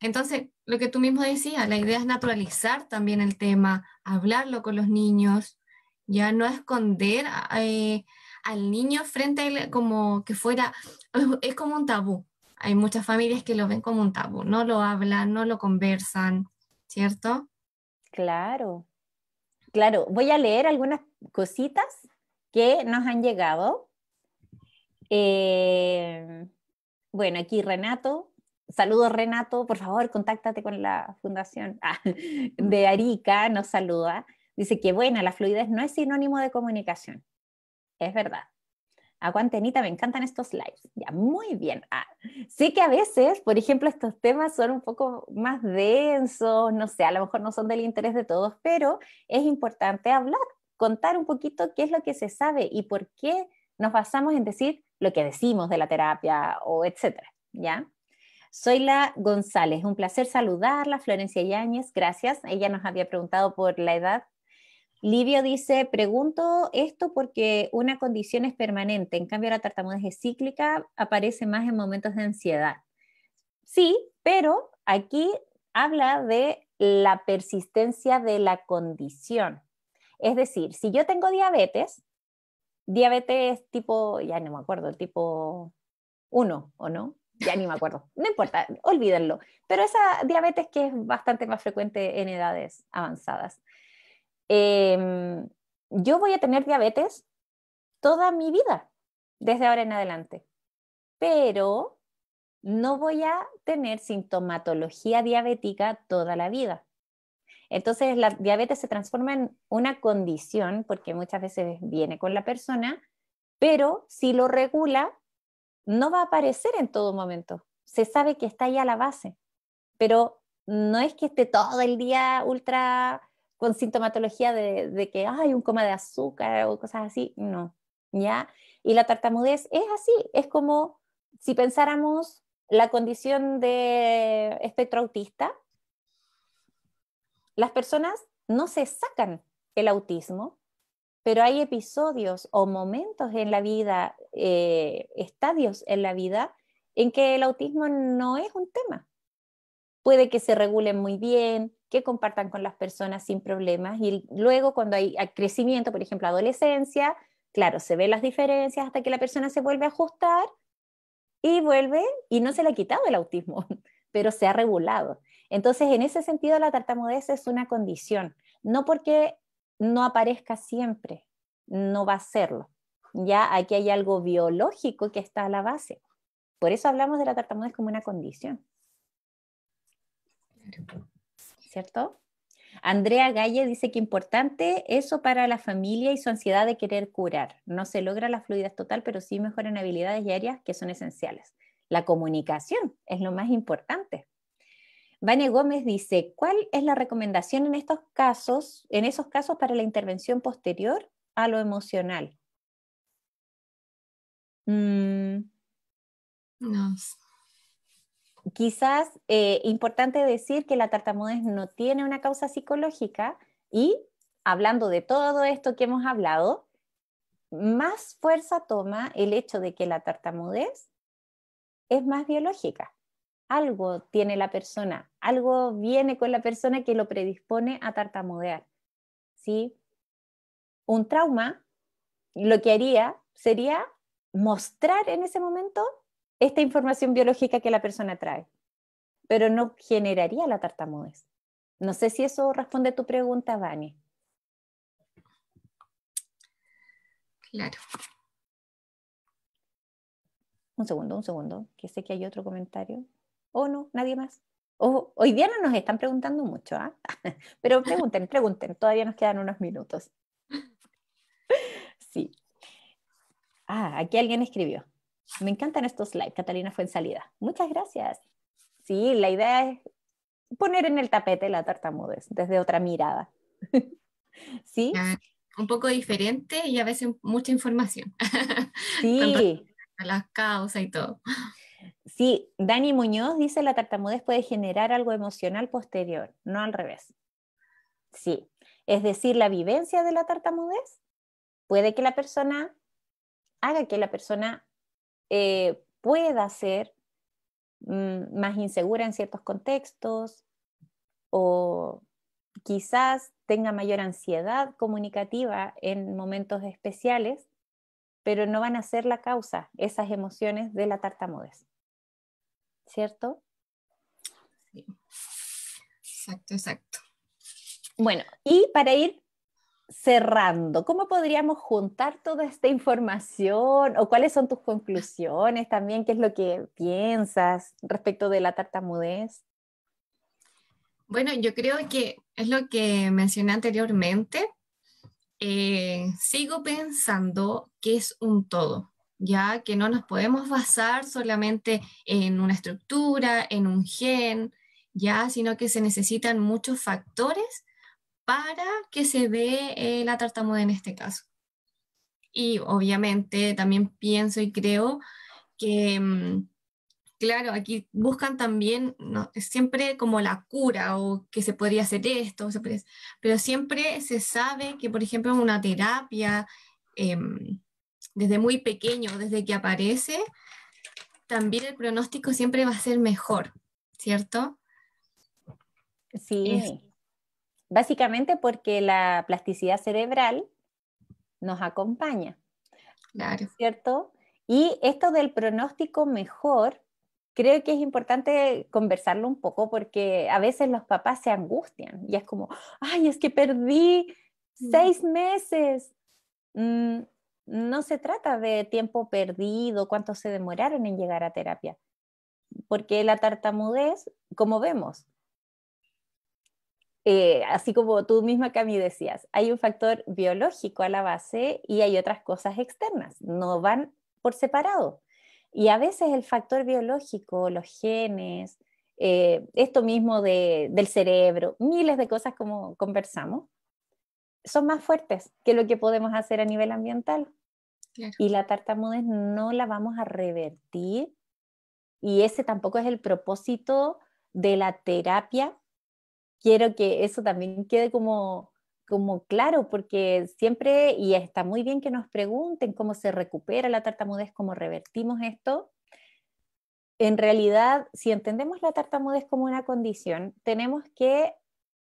Entonces, lo que tú mismo decías, la idea es naturalizar también el tema, hablarlo con los niños, ya no esconder eh, al niño frente a él como que fuera, es como un tabú. Hay muchas familias que lo ven como un tabú, no lo hablan, no lo conversan, ¿cierto? Claro, claro. Voy a leer algunas cositas que nos han llegado. Eh, bueno, aquí Renato. Saludos Renato, por favor, contáctate con la fundación ah, mm. de Arica, nos saluda. Dice que buena, la fluidez no es sinónimo de comunicación. Es verdad. Aguante, Anita, me encantan estos lives. Ya, muy bien. Sí ah, sé que a veces, por ejemplo, estos temas son un poco más densos, no sé, a lo mejor no son del interés de todos, pero es importante hablar, contar un poquito qué es lo que se sabe y por qué nos basamos en decir lo que decimos de la terapia o etcétera, ¿ya? Soy la González, un placer saludarla, Florencia Yáñez, gracias. Ella nos había preguntado por la edad. Livio dice, pregunto esto porque una condición es permanente, en cambio la tartamudez es cíclica, aparece más en momentos de ansiedad. Sí, pero aquí habla de la persistencia de la condición. Es decir, si yo tengo diabetes, diabetes tipo, ya no me acuerdo, tipo 1 o no, ya ni me acuerdo, no importa, olvídenlo, pero esa diabetes que es bastante más frecuente en edades avanzadas. Em, yo voy a tener diabetes toda mi vida, desde ahora en adelante, pero no voy a tener sintomatología diabética toda la vida. Entonces la diabetes se transforma en una condición, porque muchas veces viene con la persona, pero si lo regula, no va a aparecer en todo momento. Se sabe que está ahí a la base, pero no es que esté todo el día ultra con sintomatología de, que hay un coma de azúcar o cosas así, no, ¿ya? Y la tartamudez es así, es como si pensáramos la condición de espectro autista, las personas no se sacan el autismo, pero hay episodios o momentos en la vida, eh, estadios en la vida, en que el autismo no es un tema. Puede que se regulen muy bien, que compartan con las personas sin problemas y luego cuando hay crecimiento, por ejemplo, adolescencia, claro, se ven las diferencias hasta que la persona se vuelve a ajustar y vuelve y no se le ha quitado el autismo, pero se ha regulado. Entonces, en ese sentido, la tartamudez es una condición, no porque no aparezca siempre, no va a serlo. Ya aquí hay algo biológico que está a la base. Por eso hablamos de la tartamudez como una condición. ¿Cierto? Andrea Galle dice que importante eso para la familia y su ansiedad de querer curar. No se logra la fluidez total, pero sí mejoran habilidades y áreas que son esenciales. La comunicación es lo más importante. Vane Gómez dice, ¿cuál es la recomendación en estos casos, en esos casos para la intervención posterior a lo emocional? Mm, no. Quizás eh, importante decir que la tartamudez no tiene una causa psicológica y hablando de todo esto que hemos hablado, más fuerza toma el hecho de que la tartamudez es más biológica algo tiene la persona, algo viene con la persona que lo predispone a tartamudear. ¿sí? Un trauma lo que haría sería mostrar en ese momento esta información biológica que la persona trae, pero no generaría la tartamudez. No sé si eso responde a tu pregunta, Vani. Claro. Un segundo, un segundo, que sé que hay otro comentario o oh, no, nadie más. hoy día no nos están preguntando mucho, ¿ah? pero pregunten, pregunten, todavía nos quedan unos minutos. Sí. Ah, aquí alguien escribió. Me encantan estos slides, Catalina fue en salida. Muchas gracias. Sí, la idea es poner en el tapete la tartamudez desde otra mirada. ¿Sí? un poco diferente y a veces mucha información. Sí. las causas y todo. Sí, Dani Muñoz dice la tartamudez puede generar algo emocional posterior, no al revés. Sí, es decir, la vivencia de la tartamudez puede que la persona haga que la persona eh, pueda ser mm, más insegura en ciertos contextos o quizás tenga mayor ansiedad comunicativa en momentos especiales, pero no van a ser la causa esas emociones de la tartamudez. ¿cierto? Sí. Exacto, exacto. Bueno, y para ir cerrando, ¿cómo podríamos juntar toda esta información o cuáles son tus conclusiones también? ¿Qué es lo que piensas respecto de la tartamudez? Bueno, yo creo que es lo que mencioné anteriormente. Eh, sigo pensando que es un todo ya que no nos podemos basar solamente en una estructura, en un gen, ya, sino que se necesitan muchos factores para que se dé eh, la tartamudez en este caso. Y obviamente también pienso y creo que, mm, claro, aquí buscan también siempre como la cura o que se podría hacer esto, pero siempre se sabe que, por ejemplo, una terapia em, desde muy pequeño, desde que aparece, también el pronóstico siempre va a ser mejor, ¿cierto? Sí. Básicamente porque la plasticidad cerebral nos acompaña. Claro. ¿Cierto? Y esto del pronóstico mejor, creo que es importante conversarlo un poco porque a veces los papás se angustian y es como, ay, es que perdí mm. seis meses. Mm, no se trata de tiempo perdido, cuánto se demoraron en llegar a terapia, porque la tartamudez, como vemos, eh, así como tú misma, Cami, decías, hay un factor biológico a la base y hay otras cosas externas, no van por separado. Y a veces el factor biológico, los genes, eh, esto mismo del cerebro, miles de cosas como conversamos, son más fuertes que lo que podemos hacer a nivel ambiental. Y la tartamudez no la vamos a revertir y ese tampoco es el propósito de la terapia. Quiero que eso también quede como, como claro, porque siempre, y está muy bien que nos pregunten cómo se recupera la tartamudez, cómo revertimos esto. En realidad, si entendemos la tartamudez como una condición, tenemos que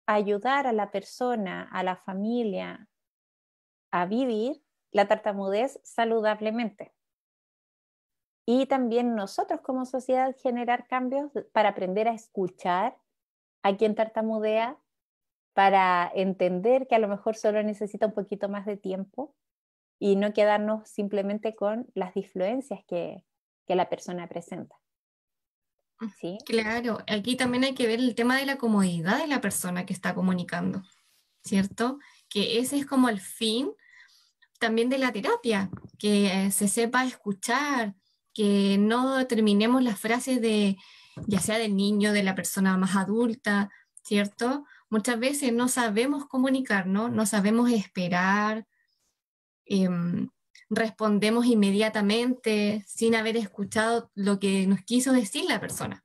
ayudar a la persona, a la familia, a vivir la tartamudez saludablemente. Y también nosotros como sociedad generar cambios para aprender a escuchar a quien tartamudea, para entender que a lo mejor solo necesita un poquito más de tiempo y no quedarnos simplemente con las disfluencias que, que la persona presenta. Claro, aquí también hay que ver el tema de la comodidad de la persona que está comunicando, ¿cierto? Que ese es como el fin también de la terapia, que eh, se sepa escuchar, que no terminemos las frases de, ya sea del niño, de la persona más adulta, ¿cierto? Muchas veces no sabemos comunicar, ¿no? No sabemos esperar. Em, respondemos inmediatamente sin haber escuchado lo que nos quiso decir la persona.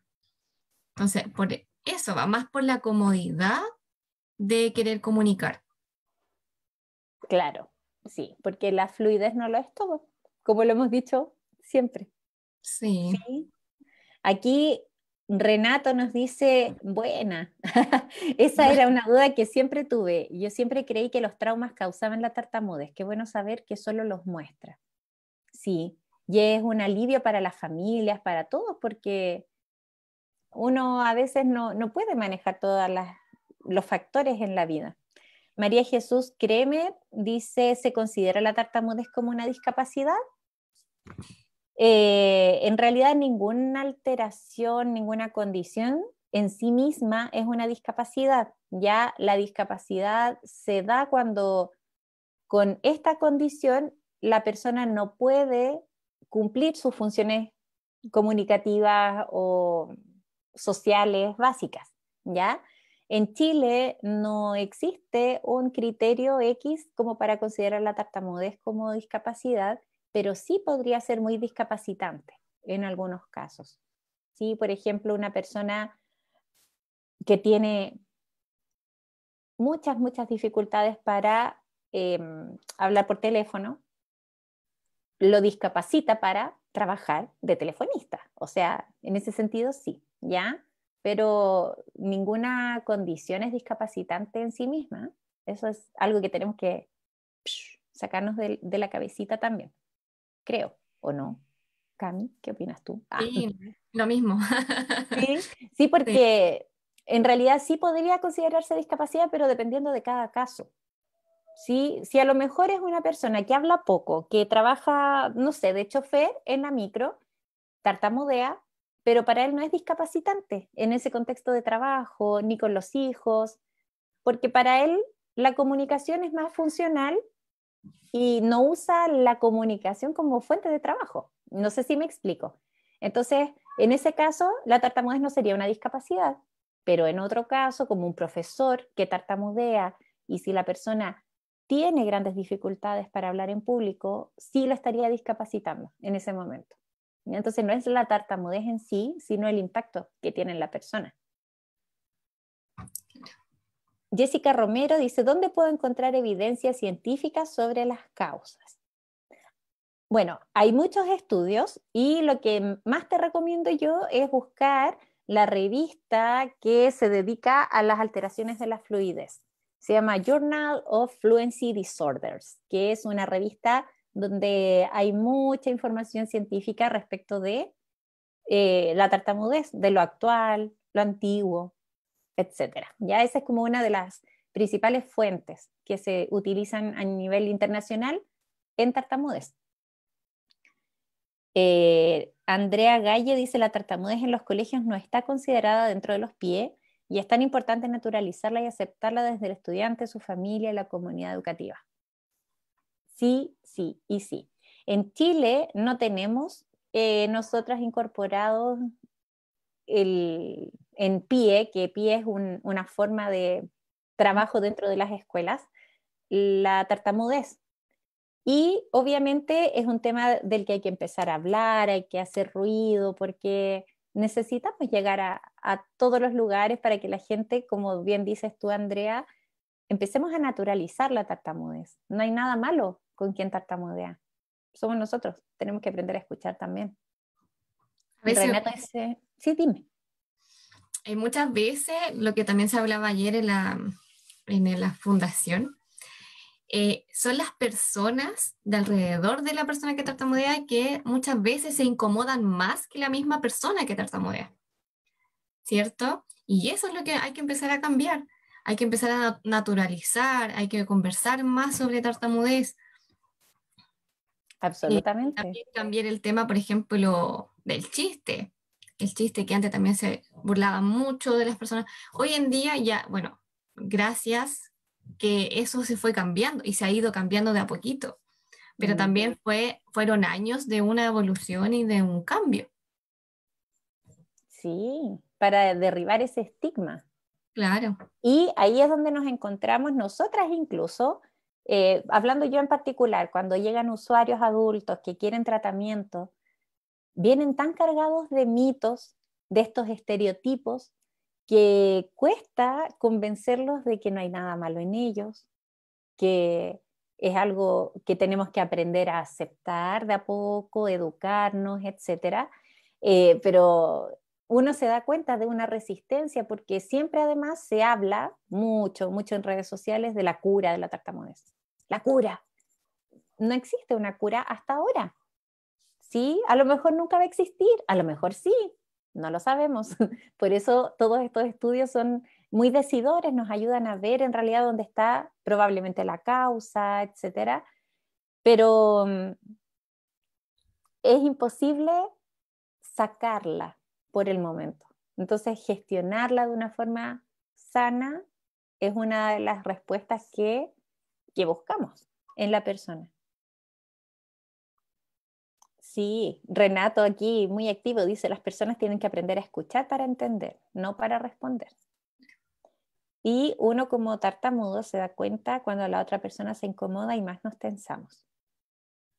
Entonces, por eso va más por la comodidad de querer comunicar. Claro, sí, porque la fluidez no lo es todo, como lo hemos dicho siempre. Sí. ¿Sí? Aquí Renato nos dice, buena, esa era una duda que siempre tuve. Yo siempre creí que los traumas causaban la tartamudez. Qué bueno saber que solo los muestra. Sí, y es un alivio para las familias, para todos, porque uno a veces no, no puede manejar todos los factores en la vida. María Jesús Kremer dice, ¿se considera la tartamudez como una discapacidad? Eh, en realidad ninguna alteración, ninguna condición en sí misma es una discapacidad. Ya la discapacidad se da cuando con esta condición la persona no puede cumplir sus funciones comunicativas o sociales básicas, ¿ya? En Chile no existe un criterio X como para considerar la tartamudez como discapacidad pero sí podría ser muy discapacitante en algunos casos. ¿Sí? Por ejemplo, una persona que tiene muchas, muchas dificultades para em, hablar por teléfono, lo discapacita para trabajar de telefonista. O sea, en ese sentido sí, ¿ya? Pero ninguna condición es discapacitante en sí misma. Eso es algo que tenemos que sacarnos de la cabecita también creo, ¿o no? Cami, ¿qué opinas tú? Ah. Sí, lo mismo. sí, porque en realidad sí podría considerarse discapacidad, pero dependiendo de cada caso. Sí, si a lo mejor es una persona que habla poco, que trabaja, no sé, de chofer en la micro, tartamudea, pero para él no es discapacitante en ese contexto de trabajo, ni con los hijos, porque para él la comunicación es más funcional y no usa la comunicación como fuente de trabajo. No sé si me explico. Entonces, en ese caso, la tartamudez no sería una discapacidad, pero en otro caso, como un profesor que tartamudea y si la persona tiene grandes dificultades para hablar en público, sí la estaría discapacitando en ese momento. Entonces, no es la tartamudez en sí, sino el impacto que tiene en la persona. Jessica Romero dice, ¿dónde puedo encontrar evidencia científica sobre las causas? Bueno, hay muchos estudios y lo que más te recomiendo yo es buscar la revista que se dedica a las alteraciones de la fluidez. Se llama Journal of Fluency Disorders, que es una revista donde hay mucha información científica respecto de eh, la tartamudez, de lo actual, lo antiguo, etcétera. Ya esa es como una de las principales fuentes que se utilizan a nivel internacional en tartamudez. Eh, Andrea Galle dice, la tartamudez en los colegios no está considerada dentro de los pies y es tan importante naturalizarla y aceptarla desde el estudiante, su familia y la comunidad educativa. Sí, sí y sí. En Chile no tenemos eh, nosotras incorporados el, en PIE, que PIE es una forma de trabajo dentro de las escuelas, la tartamudez. Y obviamente es un tema del que hay que empezar a hablar, hay que hacer ruido, porque necesitamos llegar a, todos los lugares para que la gente, como bien dices tú, Andrea, empecemos a naturalizar la tartamudez. No hay nada malo con quien tartamudea. Somos nosotros, tenemos que aprender a escuchar también. Renata, sí, dime. Eh, muchas veces, lo que también se hablaba ayer en la, en la fundación, eh, son las personas de alrededor de la persona que tartamudea que muchas veces se incomodan más que la misma persona que tartamudea. ¿Cierto? Y eso es lo que hay que empezar a cambiar. Hay que empezar a naturalizar, hay que conversar más sobre tartamudez. Absolutamente. Eh, también cambiar el tema, por ejemplo, del chiste el chiste que antes también se burlaba mucho de las personas. Hoy en día ya, bueno, gracias que eso se fue cambiando y se ha ido cambiando de a poquito, pero también fue, fueron años de una evolución y de un cambio. Sí, para derribar ese estigma. Claro. Y ahí es donde nos encontramos nosotras incluso, eh, hablando yo en particular, cuando llegan usuarios adultos que quieren tratamiento vienen tan cargados de mitos, de estos estereotipos, que cuesta convencerlos de que no hay nada malo en ellos, que es algo que tenemos que aprender a aceptar de a poco, educarnos, etc. Eh, pero uno se da cuenta de una resistencia porque siempre además se habla mucho, mucho en redes sociales de la cura de la tartamudez. La cura. No existe una cura hasta ahora. Sí, a lo mejor nunca va a existir, a lo mejor sí, no lo sabemos. Por eso todos estos estudios son muy decidores, nos ayudan a ver en realidad dónde está probablemente la causa, etcétera. Pero mm, es imposible sacarla por el momento. Entonces, gestionarla de una forma sana es una de las respuestas que, que buscamos en la persona. Sí, Renato aquí, muy activo, dice, las personas tienen que aprender a escuchar para entender, no para responder. Y uno como tartamudo se da cuenta cuando la otra persona se incomoda y más nos tensamos.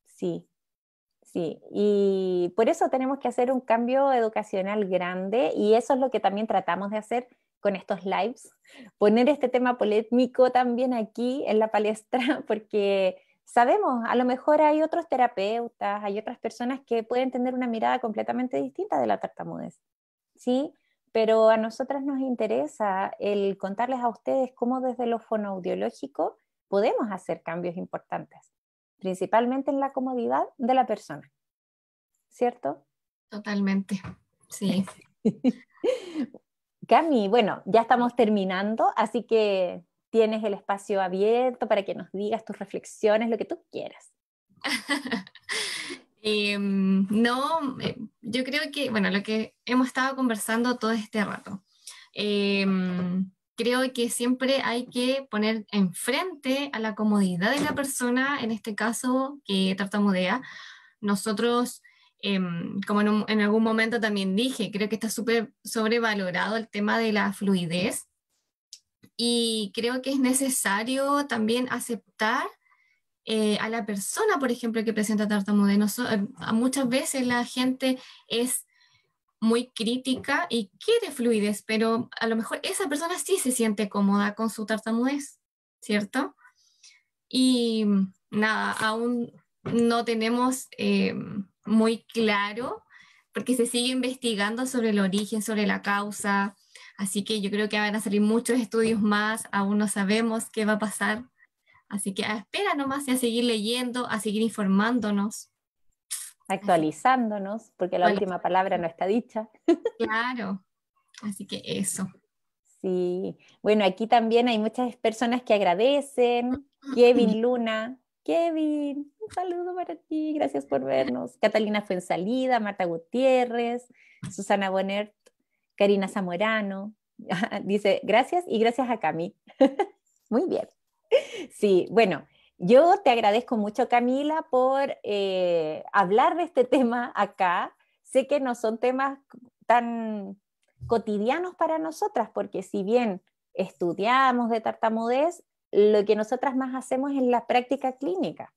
Sí, sí. Y por eso tenemos que hacer un cambio educacional grande y eso es lo que también tratamos de hacer con estos lives, poner este tema polémico también aquí en la palestra porque sabemos, a lo mejor hay otros terapeutas, hay otras personas que pueden tener una mirada completamente distinta de la tartamudez, ¿sí? Pero a nosotras nos interesa el contarles a ustedes cómo desde lo fonoaudiológico podemos hacer cambios importantes, principalmente en la comodidad de la persona, ¿cierto? Totalmente, sí. Cami, bueno, ya estamos terminando, así que tienes el espacio abierto para que nos digas tus reflexiones, lo que tú quieras. Em, no, eh, yo creo que, bueno, lo que hemos estado conversando todo este rato. Em, creo que siempre hay que poner enfrente a la comodidad de la persona, en este caso que tartamudea. Nosotros, em, como en, en, algún momento también dije, creo que está súper sobrevalorado el tema de la fluidez. Y creo que es necesario también aceptar eh, a la persona, por ejemplo, que presenta tartamudez. Eh, muchas veces la gente es muy crítica y quiere fluidez, pero a lo mejor esa persona sí se siente cómoda con su tartamudez, ¿cierto? Y mm, nada, aún no tenemos eh, muy claro, porque se sigue investigando sobre el origen, sobre la causa, Así que yo creo que van a salir muchos estudios más, aún no sabemos qué va a pasar. Así que a espera nomás y a seguir leyendo, a seguir informándonos. Actualizándonos, porque la última palabra no está dicha. Claro, así que eso. Sí, bueno, aquí también hay muchas personas que agradecen. Kevin Luna, Kevin, un saludo para ti, gracias por vernos. Catalina Fuensalida, Marta Gutiérrez, Susana Boner. Karina Zamorano dice, gracias y gracias a Cami. Muy bien. Sí, bueno, yo te agradezco mucho, Camila, por eh, hablar de este tema acá. Sé que no son temas tan cotidianos para nosotras, porque si bien estudiamos de tartamudez, lo que nosotras más hacemos es la práctica clínica.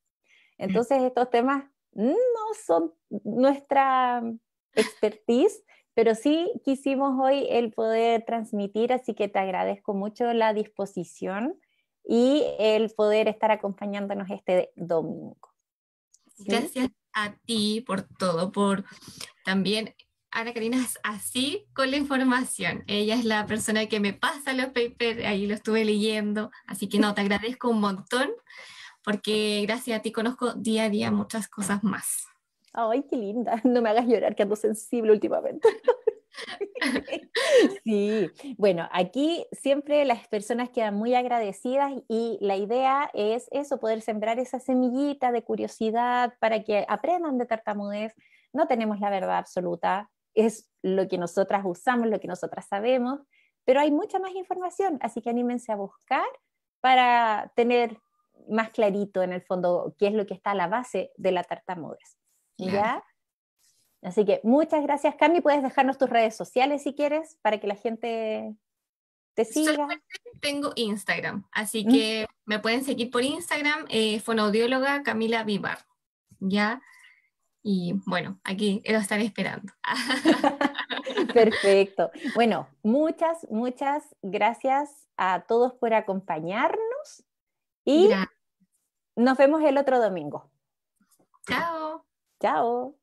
Entonces, estos temas no son nuestra expertise pero sí quisimos hoy el poder transmitir, así que te agradezco mucho la disposición y el poder estar acompañándonos este domingo. Gracias a ti por todo, por también Ana Karina así con la información. Ella es la persona que me pasa los papers, ahí lo estuve leyendo, así que no, te agradezco un montón porque gracias a ti conozco día a día muchas cosas más. Ay, qué linda. No me hagas llorar, que ando sensible últimamente. Sí, bueno, aquí siempre las personas quedan muy agradecidas y la idea es eso, poder sembrar esa semillita de curiosidad para que aprendan de tartamudez. No tenemos la verdad absoluta, es lo que nosotras usamos, lo que nosotras sabemos, pero hay mucha más información, así que anímense a buscar para tener más clarito en el fondo qué es lo que está a la base de la tartamudez. Así que muchas gracias, Cami. Puedes dejarnos tus redes sociales si quieres, para que la gente te siga. tengo Instagram, así mm. que me pueden seguir por Instagram, eh, fonoaudióloga Camila Vivar. ¿Ya? Y bueno, aquí lo están esperando. Perfecto. Bueno, muchas, muchas gracias a todos por acompañarnos y nos vemos el otro domingo. Chao. Chao.